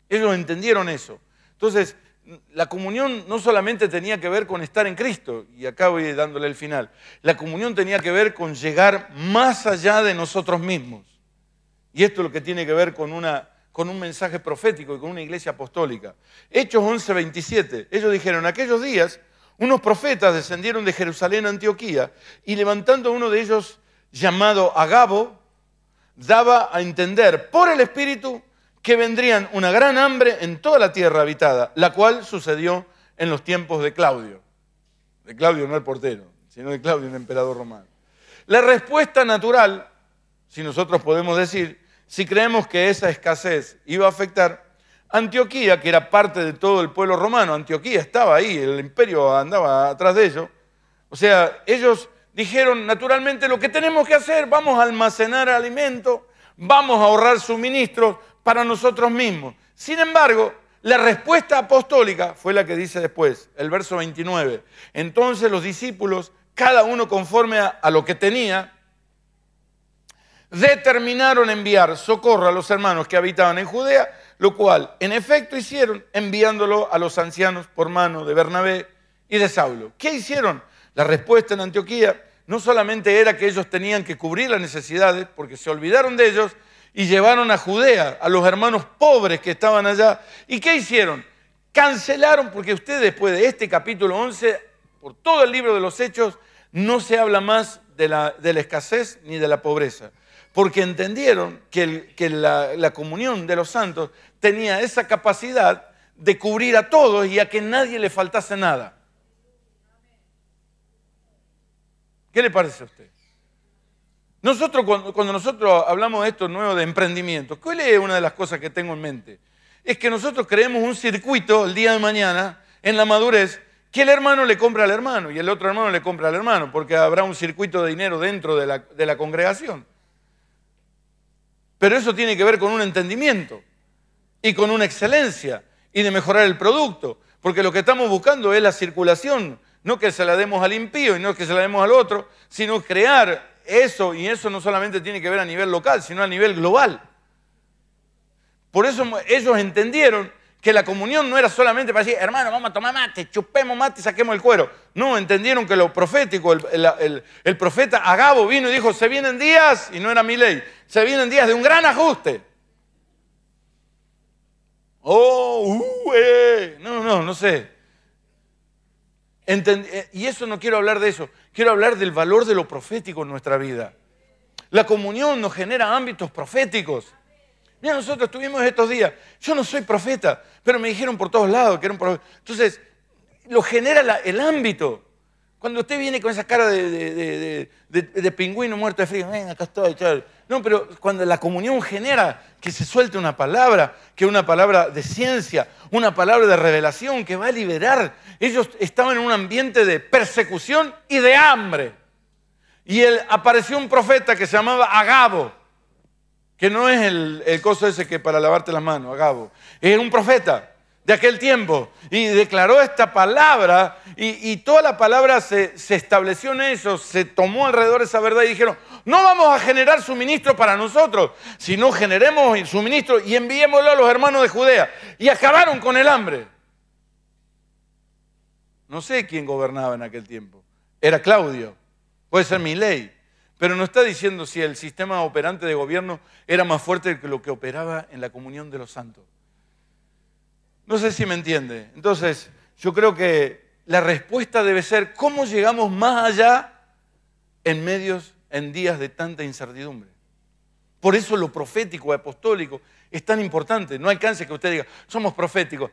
Ellos entendieron eso. Entonces, la comunión no solamente tenía que ver con estar en Cristo, y acá voy dándole el final, la comunión tenía que ver con llegar más allá de nosotros mismos. Y esto es lo que tiene que ver con, una, con un mensaje profético y con una iglesia apostólica. Hechos 11, 27, ellos dijeron, en aquellos días unos profetas descendieron de Jerusalén a Antioquía y levantando a uno de ellos llamado Agabo, daba a entender por el Espíritu que vendrían una gran hambre en toda la tierra habitada, la cual sucedió en los tiempos de Claudio. De Claudio no el portero, sino de Claudio el emperador romano. La respuesta natural, si nosotros podemos decir, si creemos que esa escasez iba a afectar, Antioquía, que era parte de todo el pueblo romano, Antioquía estaba ahí, el imperio andaba atrás de ellos, o sea, ellos dijeron naturalmente lo que tenemos que hacer, vamos a almacenar alimento, vamos a ahorrar suministros, para nosotros mismos. Sin embargo, la respuesta apostólica fue la que dice después, el verso 29. Entonces los discípulos, cada uno conforme a, lo que tenía, determinaron enviar socorro a los hermanos que habitaban en Judea, lo cual en efecto hicieron enviándolo a los ancianos por mano de Bernabé y de Saulo. ¿Qué hicieron? La respuesta en Antioquía no solamente era que ellos tenían que cubrir las necesidades, porque se olvidaron de ellos, y llevaron a Judea a los hermanos pobres que estaban allá. ¿Y qué hicieron? Cancelaron, porque usted después de este capítulo 11, por todo el libro de los Hechos, no se habla más de la, escasez ni de la pobreza, porque entendieron que, la, la comunión de los santos tenía esa capacidad de cubrir a todos y a que nadie le faltase nada. ¿Qué le parece a usted? Nosotros, cuando, nosotros hablamos de esto nuevo de emprendimiento, ¿cuál es una de las cosas que tengo en mente? Es que nosotros creemos un circuito el día de mañana, en la madurez, que el hermano le compra al hermano y el otro hermano le compra al hermano, porque habrá un circuito de dinero dentro de la congregación. Pero eso tiene que ver con un entendimiento y con una excelencia y de mejorar el producto, porque lo que estamos buscando es la circulación, no que se la demos al impío y no que se la demos al otro, sino crear eso, y eso no solamente tiene que ver a nivel local, sino a nivel global. Por eso ellos entendieron que la comunión no era solamente para decir, hermano, vamos a tomar mate, chupemos mate y saquemos el cuero. No, entendieron que lo profético, el, profeta Agabo vino y dijo, se vienen días, y no era mi ley, se vienen días de un gran ajuste. Oh, uh, eh. no, no, no sé. Eh, y eso no quiero hablar de eso, quiero hablar del valor de lo profético en nuestra vida. La comunión nos genera ámbitos proféticos. Mira, nosotros tuvimos estos días, yo no soy profeta, pero me dijeron por todos lados que era un profeta. Entonces, lo genera el ámbito. Cuando usted viene con esa cara de, pingüino muerto de frío, ven, acá estoy, No, pero cuando la comunión genera que se suelte una palabra, que una palabra de ciencia, una palabra de revelación que va a liberar. Ellos estaban en un ambiente de persecución y de hambre. Y él, apareció un profeta que se llamaba Agabo, que no es el, el coso ese que para lavarte las manos, Agabo. Era un profeta de aquel tiempo y declaró esta palabra y, toda la palabra se, estableció en eso, se tomó alrededor de esa verdad y dijeron, no vamos a generar suministro para nosotros, sino generemos suministro y enviémoslo a los hermanos de Judea. Y acabaron con el hambre. No sé quién gobernaba en aquel tiempo. Era Claudio, puede ser mi ley, pero no está diciendo si el sistema operante de gobierno era más fuerte que lo que operaba en la comunión de los santos. No sé si me entiende. Entonces, yo creo que la respuesta debe ser cómo llegamos más allá en medios, en días de tanta incertidumbre. Por eso lo profético, apostólico, es tan importante. No alcance que usted diga, somos proféticos,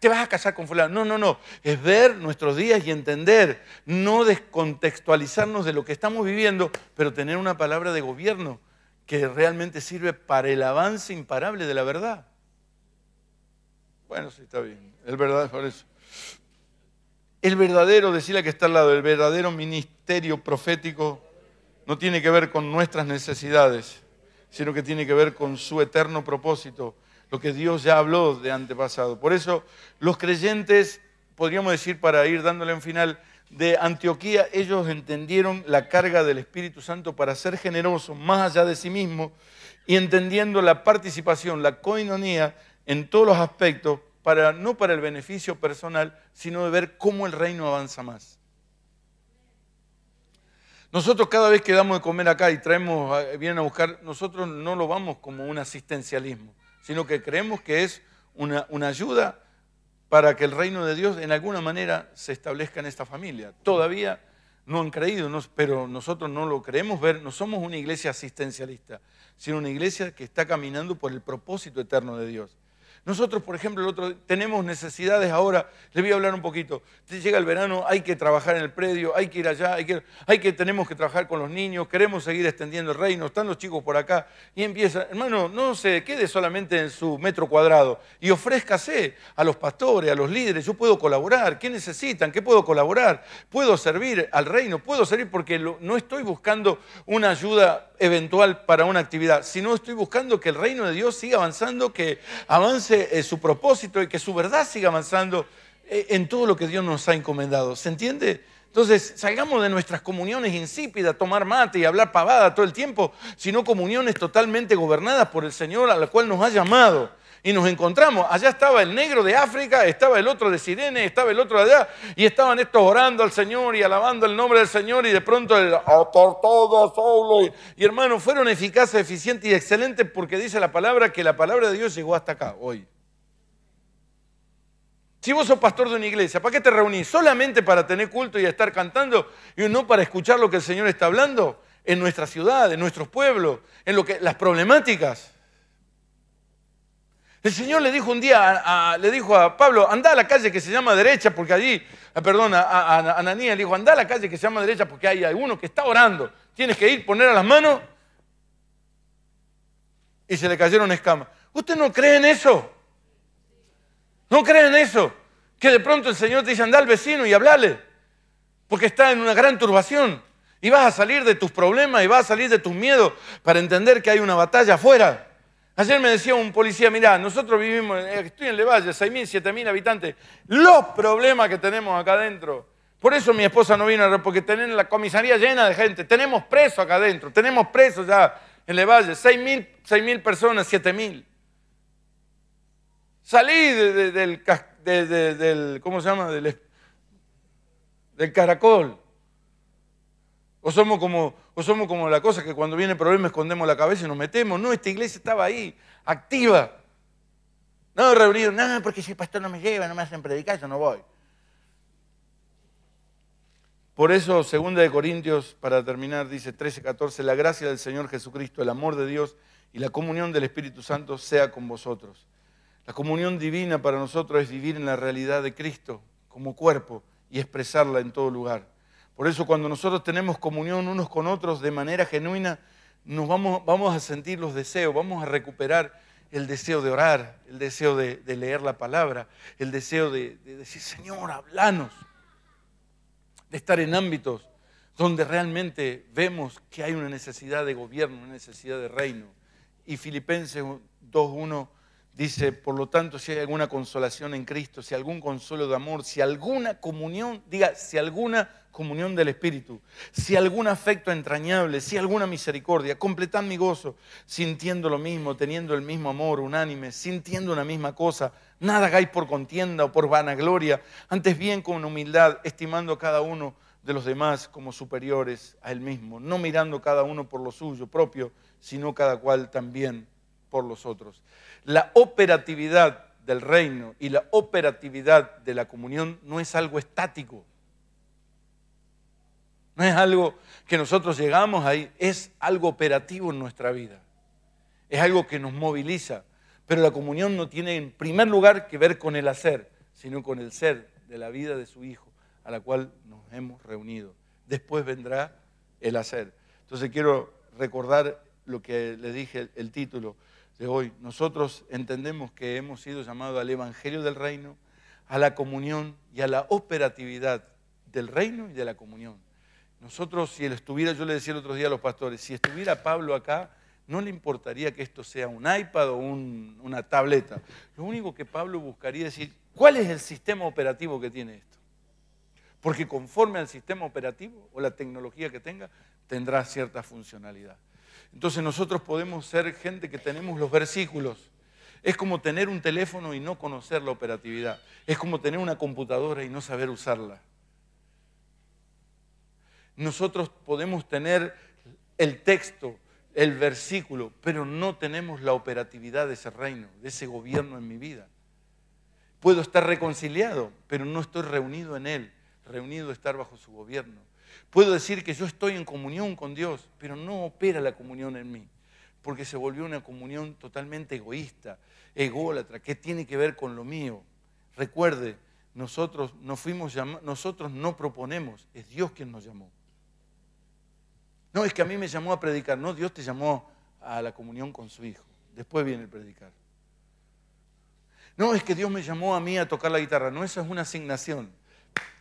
te vas a casar con fulano. No, no, no. Es ver nuestros días y entender, no descontextualizarnos de lo que estamos viviendo, pero tener una palabra de gobierno que realmente sirve para el avance imparable de la verdad. Bueno, sí, está bien. El verdadero, por eso. El verdadero, decirle que está al lado, el verdadero ministerio profético no tiene que ver con nuestras necesidades, sino que tiene que ver con su eterno propósito, lo que Dios ya habló de antepasado. Por eso los creyentes, podríamos decir para ir dándole un final, de Antioquía, ellos entendieron la carga del Espíritu Santo para ser generosos más allá de sí mismos y entendiendo la participación, la coinonía, en todos los aspectos, para, no para el beneficio personal, sino de ver cómo el reino avanza más. Nosotros cada vez que damos de comer acá y traemos, vienen a buscar, nosotros no lo vamos como un asistencialismo, sino que creemos que es una, ayuda para que el reino de Dios en alguna manera se establezca en esta familia. Todavía no han creído, pero nosotros no lo creemos ver, no somos una iglesia asistencialista, sino una iglesia que está caminando por el propósito eterno de Dios. Nosotros, por ejemplo, otro, tenemos necesidades ahora, les voy a hablar un poquito. Llega el verano, hay que trabajar en el predio, hay que ir allá, hay que, que, tenemos que trabajar con los niños, queremos seguir extendiendo el reino, están los chicos por acá. Y empieza, hermano, no se quede solamente en su metro cuadrado y ofrézcase a los pastores, a los líderes, yo puedo colaborar, ¿qué necesitan? ¿Qué puedo colaborar? ¿Puedo servir al reino? ¿Puedo servir porque no estoy buscando una ayuda eventual para una actividad, sino estoy buscando que el reino de Dios siga avanzando, que avance eh, su propósito y que su verdad siga avanzando eh, en todo lo que Dios nos ha encomendado. ¿Se entiende? Entonces, salgamos de nuestras comuniones insípidas, tomar mate y hablar pavada todo el tiempo, sino comuniones totalmente gobernadas por el Señor a la cual nos ha llamado y nos encontramos. Allá estaba el negro de África, estaba el otro de Sirene, estaba el otro de allá, y estaban estos orando al Señor y alabando el nombre del Señor, y de pronto el todo solo. Y, hermano, hermanos, fueron eficaces, eficientes y excelentes porque dice la palabra que la palabra de Dios llegó hasta acá hoy. Si vos sos pastor de una iglesia, ¿para qué te reunís? ¿Solamente para tener culto y estar cantando y no para escuchar lo que el Señor está hablando en nuestra ciudad, en nuestros pueblos, en lo que, las problemáticas? El Señor le dijo un día, a, le dijo a Pablo, anda a la calle que se llama derecha, porque allí, eh, perdón, a, a, le dijo, anda a la calle que se llama derecha, porque hay uno que está orando. Tienes que ir, poner a las manos. Y se le cayeron escamas. ¿Usted no cree en eso? ¿No cree en eso? Que de pronto el Señor te dice, anda al vecino y hablale, porque está en una gran turbación. Y vas a salir de tus problemas y vas a salir de tus miedos para entender que hay una batalla afuera. Ayer me decía un policía, mirá, nosotros vivimos, eh, estoy en Levalle, 6.000, 7.000 habitantes, los problemas que tenemos acá adentro. Por eso mi esposa no vino, porque tienen la comisaría llena de gente, tenemos presos acá adentro, tenemos presos ya en Levalle, 6.000 personas, 7.000. Salí del, del, ¿cómo se llama? Del, del caracol. O somos, como, o somos como la cosa que cuando viene el problema escondemos la cabeza y nos metemos. No, esta iglesia estaba ahí, activa. No, reunido, no, porque si el pastor no me lleva, no me hacen predicar, yo no voy. Por eso, Segunda de Corintios, para terminar, dice 13, 14, la gracia del Señor Jesucristo, el amor de Dios y la comunión del Espíritu Santo sea con vosotros. La comunión divina para nosotros es vivir en la realidad de Cristo como cuerpo y expresarla en todo lugar. Por eso cuando nosotros tenemos comunión unos con otros de manera genuina, nos vamos, vamos a sentir los deseos, vamos a recuperar el deseo de orar, el deseo de, leer la palabra, el deseo de, decir, Señor, hablanos, de estar en ámbitos donde realmente vemos que hay una necesidad de gobierno, una necesidad de reino. Y Filipenses 2.1 dice, por lo tanto, si hay alguna consolación en Cristo, si algún consuelo de amor, si alguna comunión, diga, si alguna comunión del Espíritu, si algún afecto entrañable, si alguna misericordia, completad mi gozo, sintiendo lo mismo, teniendo el mismo amor, unánime, sintiendo una misma cosa, nada hagáis por contienda o por vanagloria, antes bien con humildad, estimando a cada uno de los demás como superiores a él mismo, no mirando cada uno por lo suyo propio, sino cada cual también por los otros. La operatividad del reino y la operatividad de la comunión no es algo estático, no es algo que nosotros llegamos ahí, es algo operativo en nuestra vida. Es algo que nos moviliza. Pero la comunión no tiene en primer lugar que ver con el hacer, sino con el ser de la vida de su Hijo, a la cual nos hemos reunido. Después vendrá el hacer. Entonces quiero recordar lo que le dije el título de hoy. Nosotros entendemos que hemos sido llamados al Evangelio del Reino, a la comunión y a la operatividad del Reino y de la comunión. Nosotros, si él estuviera, yo le decía el otro día a los pastores, si estuviera Pablo acá, no le importaría que esto sea un iPad o una tableta. Lo único que Pablo buscaría es decir, ¿cuál es el sistema operativo que tiene esto? Porque conforme al sistema operativo o la tecnología que tenga, tendrá cierta funcionalidad. Entonces nosotros podemos ser gente que tenemos los versículos. Es como tener un teléfono y no conocer la operatividad. Es como tener una computadora y no saber usarla. Nosotros podemos tener el texto, el versículo, pero no tenemos la operatividad de ese reino, de ese gobierno en mi vida. Puedo estar reconciliado, pero no estoy reunido en Él, reunido a estar bajo su gobierno. Puedo decir que yo estoy en comunión con Dios, pero no opera la comunión en mí, porque se volvió una comunión totalmente egoísta, ególatra, que tiene que ver con lo mío. Recuerde, nosotros no, fuimos nosotros no proponemos, es Dios quien nos llamó. No, es que a mí me llamó a predicar. No, Dios te llamó a la comunión con su Hijo. Después viene el predicar. No, es que Dios me llamó a mí a tocar la guitarra. No, eso es una asignación.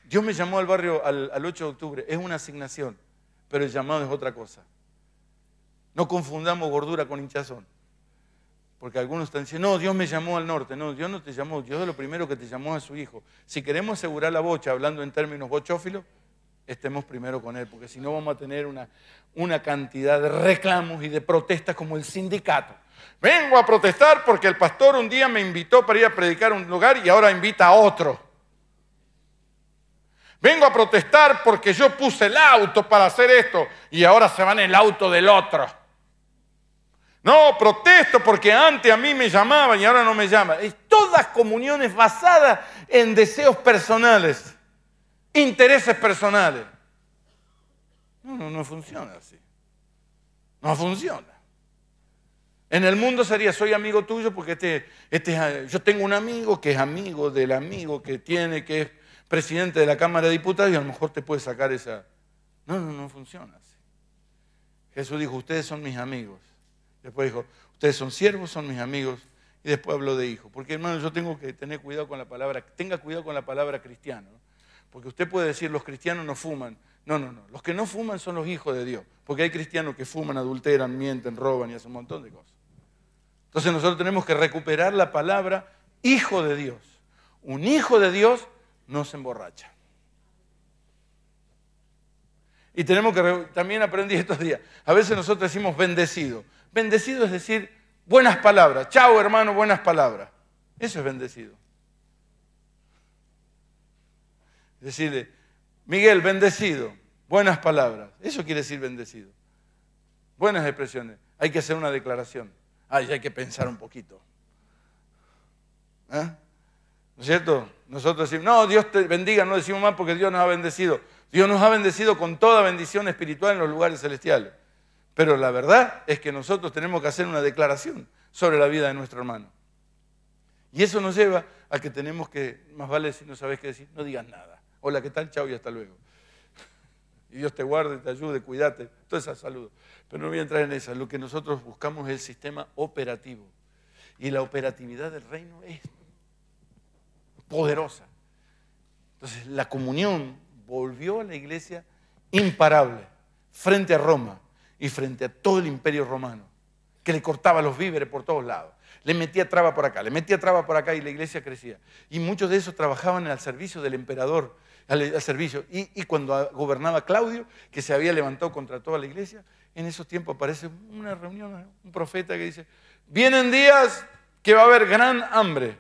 Dios me llamó al barrio al, 8 de octubre. Es una asignación. Pero el llamado es otra cosa. No confundamos gordura con hinchazón. Porque algunos están diciendo, no, Dios me llamó al norte. No, Dios no te llamó. Dios es lo primero que te llamó a su hijo. Si queremos asegurar la bocha, hablando en términos bochófilos, estemos primero con Él, porque si no vamos a tener una, una cantidad de reclamos y de protestas como el sindicato. Vengo a protestar porque el pastor un día me invitó para ir a predicar un lugar y ahora invita a otro. Vengo a protestar porque yo puse el auto para hacer esto y ahora se van en el auto del otro. No, protesto porque antes a mí me llamaban y ahora no me llaman. Es todas comuniones basadas en deseos personales intereses personales. No, no, no funciona así. No funciona. En el mundo sería, soy amigo tuyo porque este, este yo tengo un amigo que es amigo del amigo que tiene, que es presidente de la Cámara de Diputados y a lo mejor te puede sacar esa... No, no, no funciona así. Jesús dijo, ustedes son mis amigos. Después dijo, ustedes son siervos, son mis amigos. Y después habló de hijo. Porque hermano, yo tengo que tener cuidado con la palabra, tenga cuidado con la palabra cristiano. Porque usted puede decir, los cristianos no fuman. No, no, no. Los que no fuman son los hijos de Dios. Porque hay cristianos que fuman, adulteran, mienten, roban y hacen un montón de cosas. Entonces nosotros tenemos que recuperar la palabra hijo de Dios. Un hijo de Dios no se emborracha. Y tenemos que, también aprendí estos días, a veces nosotros decimos bendecido. Bendecido es decir buenas palabras. Chao hermano, buenas palabras. Eso es bendecido. decirle, Miguel, bendecido, buenas palabras. Eso quiere decir bendecido. Buenas expresiones. Hay que hacer una declaración. Ay, hay que pensar un poquito. ¿Eh? ¿No es cierto? Nosotros decimos, no, Dios te bendiga, no decimos más porque Dios nos ha bendecido. Dios nos ha bendecido con toda bendición espiritual en los lugares celestiales. Pero la verdad es que nosotros tenemos que hacer una declaración sobre la vida de nuestro hermano. Y eso nos lleva a que tenemos que, más vale si no sabes qué decir, no digas nada. Hola, ¿qué tal? Chao y hasta luego. Y Dios te guarde, te ayude, cuídate. todo esas saludos. Pero no voy a entrar en eso. Lo que nosotros buscamos es el sistema operativo. Y la operatividad del reino es poderosa. Entonces, la comunión volvió a la iglesia imparable frente a Roma y frente a todo el imperio romano, que le cortaba los víveres por todos lados. Le metía traba por acá, le metía traba por acá y la iglesia crecía. Y muchos de esos trabajaban al servicio del emperador al, servicio. Y, y, cuando gobernaba Claudio, que se había levantado contra toda la iglesia, en esos tiempos aparece una reunión, un profeta que dice, vienen días que va a haber gran hambre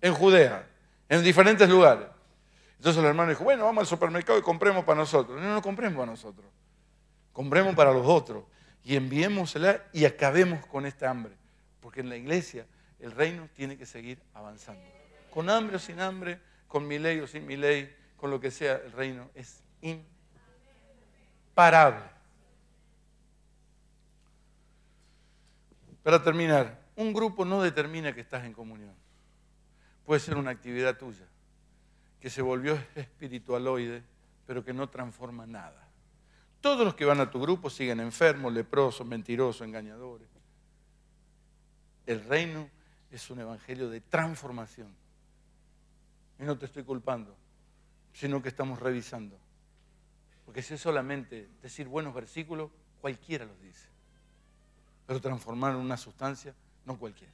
en Judea, en diferentes lugares. Entonces el hermano dijo, bueno, vamos al supermercado y compremos para nosotros. No, no compremos para nosotros, compremos para los otros y enviémosela y acabemos con esta hambre. Porque en la iglesia el reino tiene que seguir avanzando. Con hambre o sin hambre, con mi ley o sin mi ley, con lo que sea el reino es imparable. Para terminar, un grupo no determina que estás en comunión. Puede ser una actividad tuya que se volvió espiritualoide, pero que no transforma nada. Todos los que van a tu grupo siguen enfermos, leprosos, mentirosos, engañadores. El reino es un evangelio de transformación. Y no te estoy culpando sino que estamos revisando. Porque si es solamente decir buenos versículos, cualquiera los dice. Pero transformar en una sustancia, no cualquiera.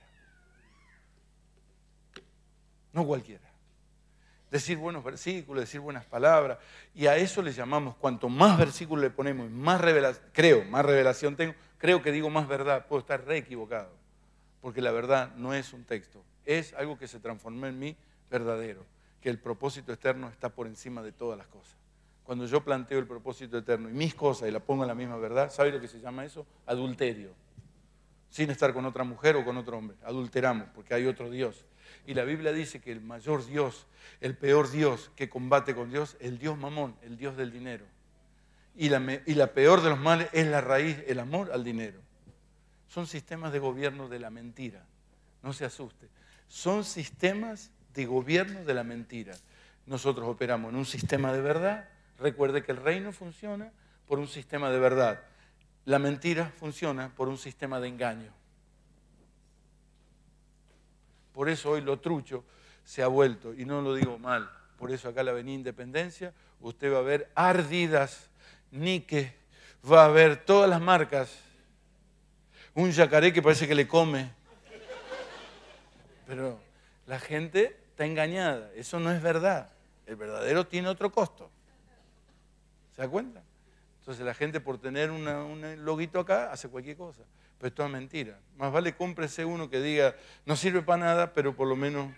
No cualquiera. Decir buenos versículos, decir buenas palabras. Y a eso le llamamos, cuanto más versículos le ponemos, más revelación, creo, más revelación tengo, creo que digo más verdad, puedo estar re equivocado. Porque la verdad no es un texto, es algo que se transformó en mí verdadero que el propósito eterno está por encima de todas las cosas. Cuando yo planteo el propósito eterno y mis cosas y la pongo en la misma verdad, ¿sabe lo que se llama eso? Adulterio. Sin estar con otra mujer o con otro hombre. Adulteramos porque hay otro Dios. Y la Biblia dice que el mayor Dios, el peor Dios que combate con Dios, el Dios mamón, el Dios del dinero. Y la, y la peor de los males es la raíz, el amor al dinero. Son sistemas de gobierno de la mentira. No se asuste. Son sistemas de gobierno de la mentira. Nosotros operamos en un sistema de verdad. Recuerde que el reino funciona por un sistema de verdad. La mentira funciona por un sistema de engaño. Por eso hoy lo trucho se ha vuelto, y no lo digo mal, por eso acá la Avenida Independencia, usted va a ver ardidas, nique, va a ver todas las marcas, un yacaré que parece que le come, pero la gente está engañada. Eso no es verdad. El verdadero tiene otro costo. ¿Se da cuenta? Entonces la gente por tener un eh, loguito acá hace cualquier cosa. Pero esto es mentira. Más vale cómprese uno que diga, no sirve para nada, pero por lo menos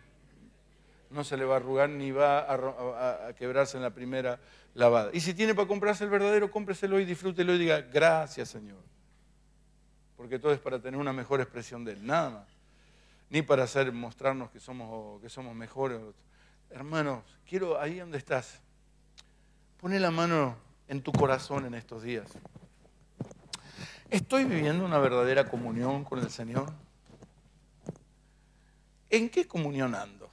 no se le va a arrugar ni va a, quebrarse en la primera lavada. Y si tiene para comprarse el verdadero, cómpreselo y disfrútelo y diga, gracias Señor. Porque todo es para tener una mejor expresión de Él, nada más ni para hacer, mostrarnos que somos, que somos mejores. Hermanos, quiero, ahí donde estás, pone la mano en tu corazón en estos días. ¿Estoy viviendo una verdadera comunión con el Señor? ¿En qué comunión ando?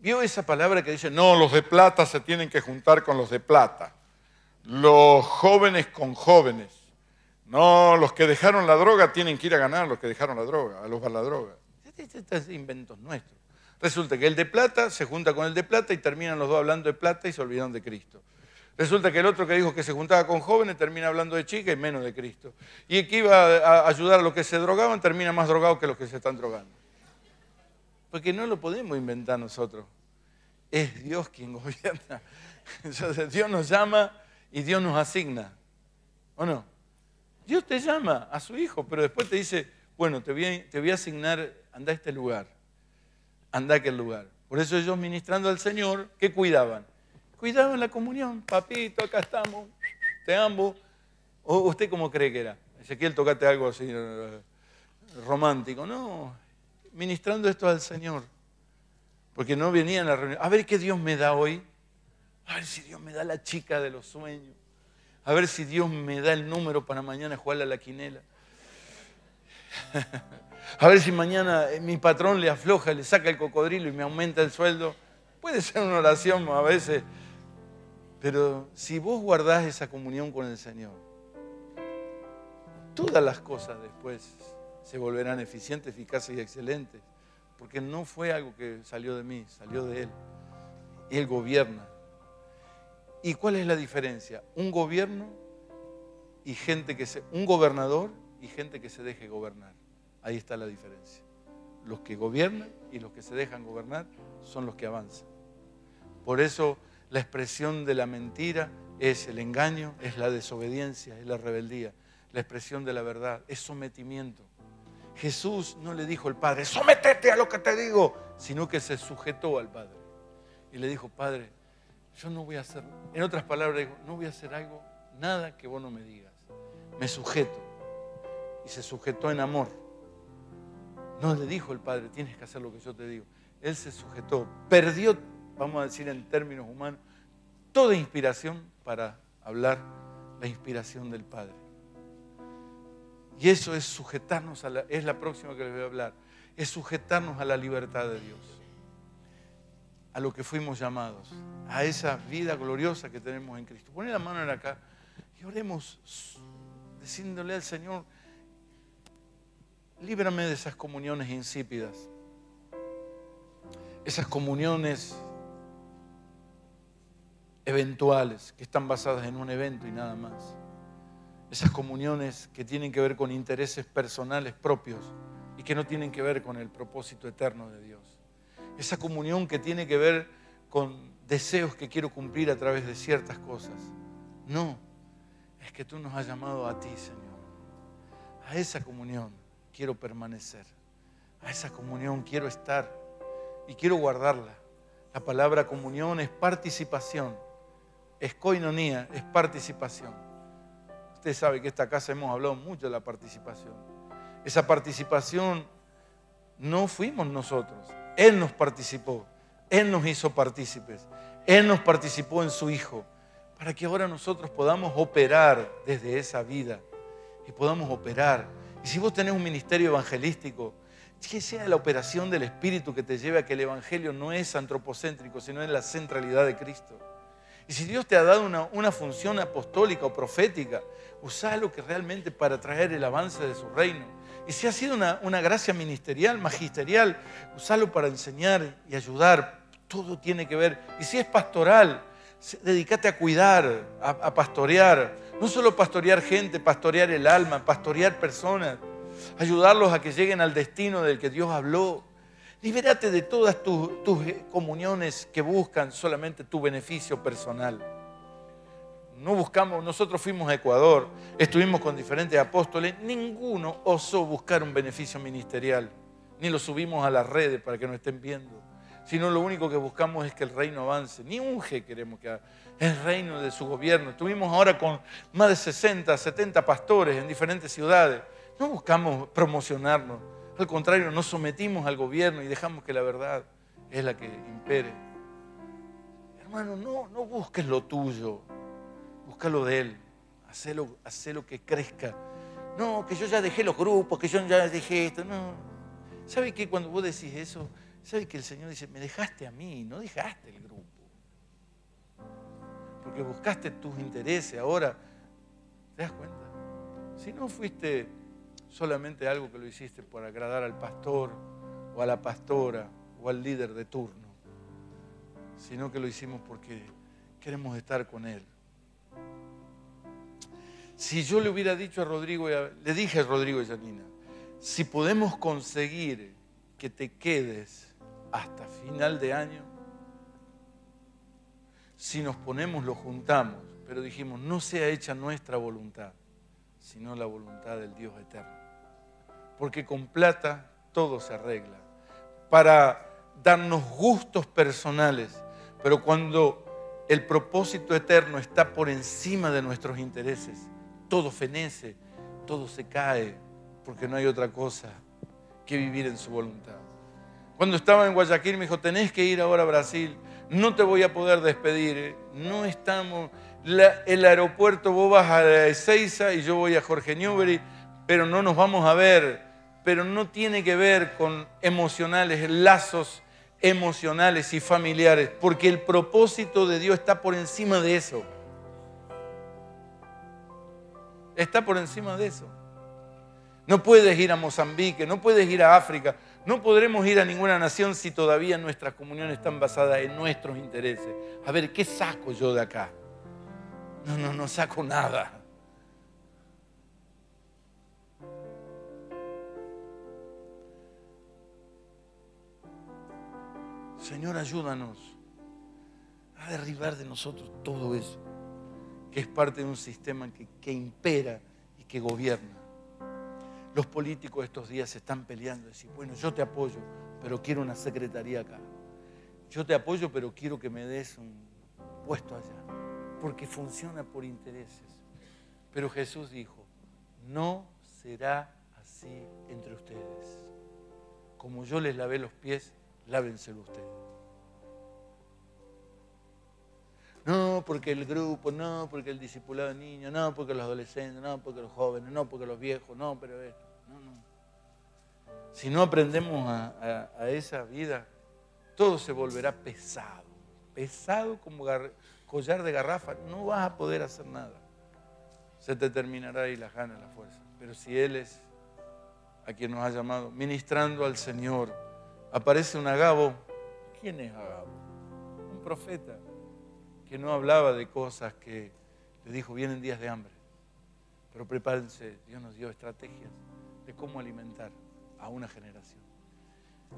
¿Vio esa palabra que dice, no, los de plata se tienen que juntar con los de plata, los jóvenes con jóvenes? No, los que dejaron la droga tienen que ir a ganar los que dejaron la droga, a los van la droga. Estos este inventos nuestros. Resulta que el de plata se junta con el de plata y terminan los dos hablando de plata y se olvidan de Cristo. Resulta que el otro que dijo que se juntaba con jóvenes termina hablando de chicas y menos de Cristo. Y el que iba a ayudar a los que se drogaban termina más drogado que los que se están drogando. Porque no lo podemos inventar nosotros. Es Dios quien gobierna. [laughs] Entonces Dios nos llama y Dios nos asigna. ¿O no? Dios te llama a su hijo, pero después te dice, bueno, te voy a, asignar, anda a este lugar, anda a aquel lugar. Por eso ellos ministrando al Señor, ¿qué cuidaban? Cuidaban la comunión. Papito, acá estamos, te amo. ¿Usted cómo cree que era? Ezequiel, tocate algo así eh, romántico. No, ministrando esto al Señor. Porque no venían a la reunión. A ver qué Dios me da hoy. A ver si Dios me da la chica de los sueños. A ver si Dios me da el número para mañana jugar a la quinela. [laughs] A ver si mañana eh, mi patrón le afloja, le saca el cocodrilo y me aumenta el sueldo. Puede ser una oración a veces. Pero si vos guardás esa comunión con el Señor, todas las cosas después se volverán eficientes, eficaces y excelentes. Porque no fue algo que salió de mí, salió de Él. Él gobierna. ¿Y cuál es la diferencia? Un gobierno y gente que se. un gobernador y gente que se deje gobernar. Ahí está la diferencia. Los que gobiernan y los que se dejan gobernar son los que avanzan. Por eso la expresión de la mentira es el engaño, es la desobediencia, es la rebeldía. La expresión de la verdad es sometimiento. Jesús no le dijo al Padre, sometete a lo que te digo, sino que se sujetó al Padre. Y le dijo, Padre, yo no voy a hacer, en otras palabras no voy a hacer algo, nada que vos no me digas. Me sujeto. Y se sujetó en amor. No le dijo el padre, tienes que hacer lo que yo te digo. Él se sujetó, perdió, vamos a decir en términos humanos, toda inspiración para hablar la inspiración del Padre. Y eso es sujetarnos a la, es la próxima que les voy a hablar, es sujetarnos a la libertad de Dios a lo que fuimos llamados, a esa vida gloriosa que tenemos en Cristo. Pone la mano en acá y oremos diciéndole al Señor, líbrame de esas comuniones insípidas, esas comuniones eventuales que están basadas en un evento y nada más, esas comuniones que tienen que ver con intereses personales propios y que no tienen que ver con el propósito eterno de Dios. Esa comunión que tiene que ver con deseos que quiero cumplir a través de ciertas cosas. No, es que tú nos has llamado a ti, Señor. A esa comunión quiero permanecer. A esa comunión quiero estar y quiero guardarla. La palabra comunión es participación. Es coinonía, es participación. Usted sabe que en esta casa hemos hablado mucho de la participación. Esa participación no fuimos nosotros, él nos participó, Él nos hizo partícipes, Él nos participó en su Hijo, para que ahora nosotros podamos operar desde esa vida y podamos operar. Y si vos tenés un ministerio evangelístico, que sea la operación del Espíritu que te lleve a que el Evangelio no es antropocéntrico, sino es la centralidad de Cristo. Y si Dios te ha dado una, una función apostólica o profética, usalo que realmente para traer el avance de su reino. Y si ha sido una, gracia ministerial, magisterial, usalo para enseñar y ayudar. Todo tiene que ver. Y si es pastoral, dedícate a cuidar, a, pastorear. No solo pastorear gente, pastorear el alma, pastorear personas. Ayudarlos a que lleguen al destino del que Dios habló. Libérate de todas tus, tus eh, comuniones que buscan solamente tu beneficio personal no buscamos, nosotros fuimos a Ecuador, estuvimos con diferentes apóstoles, ninguno osó buscar un beneficio ministerial, ni lo subimos a las redes para que nos estén viendo, sino lo único que buscamos es que el reino avance, ni un G queremos que haga, el reino de su gobierno. Estuvimos ahora con más de 60, 70 pastores en diferentes ciudades, no buscamos promocionarnos, al contrario, nos sometimos al gobierno y dejamos que la verdad es la que impere. Hermano, no, no busques lo tuyo, Búscalo de Él. Hacelo, que crezca. No, que yo ya dejé los grupos, que yo ya dejé esto. No. ¿Sabe que cuando vos decís eso, sabe que el Señor dice, me dejaste a mí, no dejaste el grupo? Porque buscaste tus intereses ahora. ¿Te das cuenta? Si no fuiste solamente algo que lo hiciste por agradar al pastor o a la pastora o al líder de turno, sino que lo hicimos porque queremos estar con Él. Si yo le hubiera dicho a Rodrigo, le dije a Rodrigo y Janina, si podemos conseguir que te quedes hasta final de año, si nos ponemos, lo juntamos, pero dijimos, no sea hecha nuestra voluntad, sino la voluntad del Dios eterno. Porque con plata todo se arregla. Para darnos gustos personales, pero cuando el propósito eterno está por encima de nuestros intereses, todo fenece, todo se cae, porque no hay otra cosa que vivir en su voluntad. Cuando estaba en Guayaquil me dijo, tenés que ir ahora a Brasil, no te voy a poder despedir, ¿eh? no estamos, el aeropuerto, vos vas a Ezeiza y yo voy a Jorge Newbery, pero no nos vamos a ver, pero no tiene que ver con emocionales, lazos emocionales y familiares, porque el propósito de Dios está por encima de eso está por encima de eso. No puedes ir a Mozambique, no puedes ir a África, no podremos ir a ninguna nación si todavía nuestras comuniones están basadas en nuestros intereses. A ver, ¿qué saco yo de acá? No, no, no saco nada. Señor, ayúdanos a derribar de nosotros todo eso es parte de un sistema que, que impera y que gobierna. Los políticos estos días se están peleando, decir, bueno, yo te apoyo, pero quiero una secretaría acá. Yo te apoyo, pero quiero que me des un puesto allá, porque funciona por intereses. Pero Jesús dijo, no será así entre ustedes. Como yo les lavé los pies, lávenselo ustedes. no, porque el grupo, no, porque el discipulado niño, no, porque los adolescentes, no, porque los jóvenes, no, porque los viejos, no, pero esto, no, no. Si no aprendemos a, esa vida, todo se volverá pesado, pesado como collar de garrafa, no vas a poder hacer nada. Se te terminará y la gana, la fuerza. Pero si Él es a quien nos ha llamado, ministrando al Señor, aparece un Agabo. ¿Quién es Agabo? Un profeta que no hablaba de cosas que le dijo, vienen días de hambre, pero prepárense, Dios nos dio estrategias de cómo alimentar a una generación.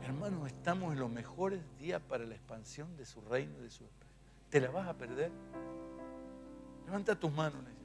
Hermanos, estamos en los mejores días para la expansión de su reino y de su espíritu. ¿Te la vas a perder? Levanta tus manos.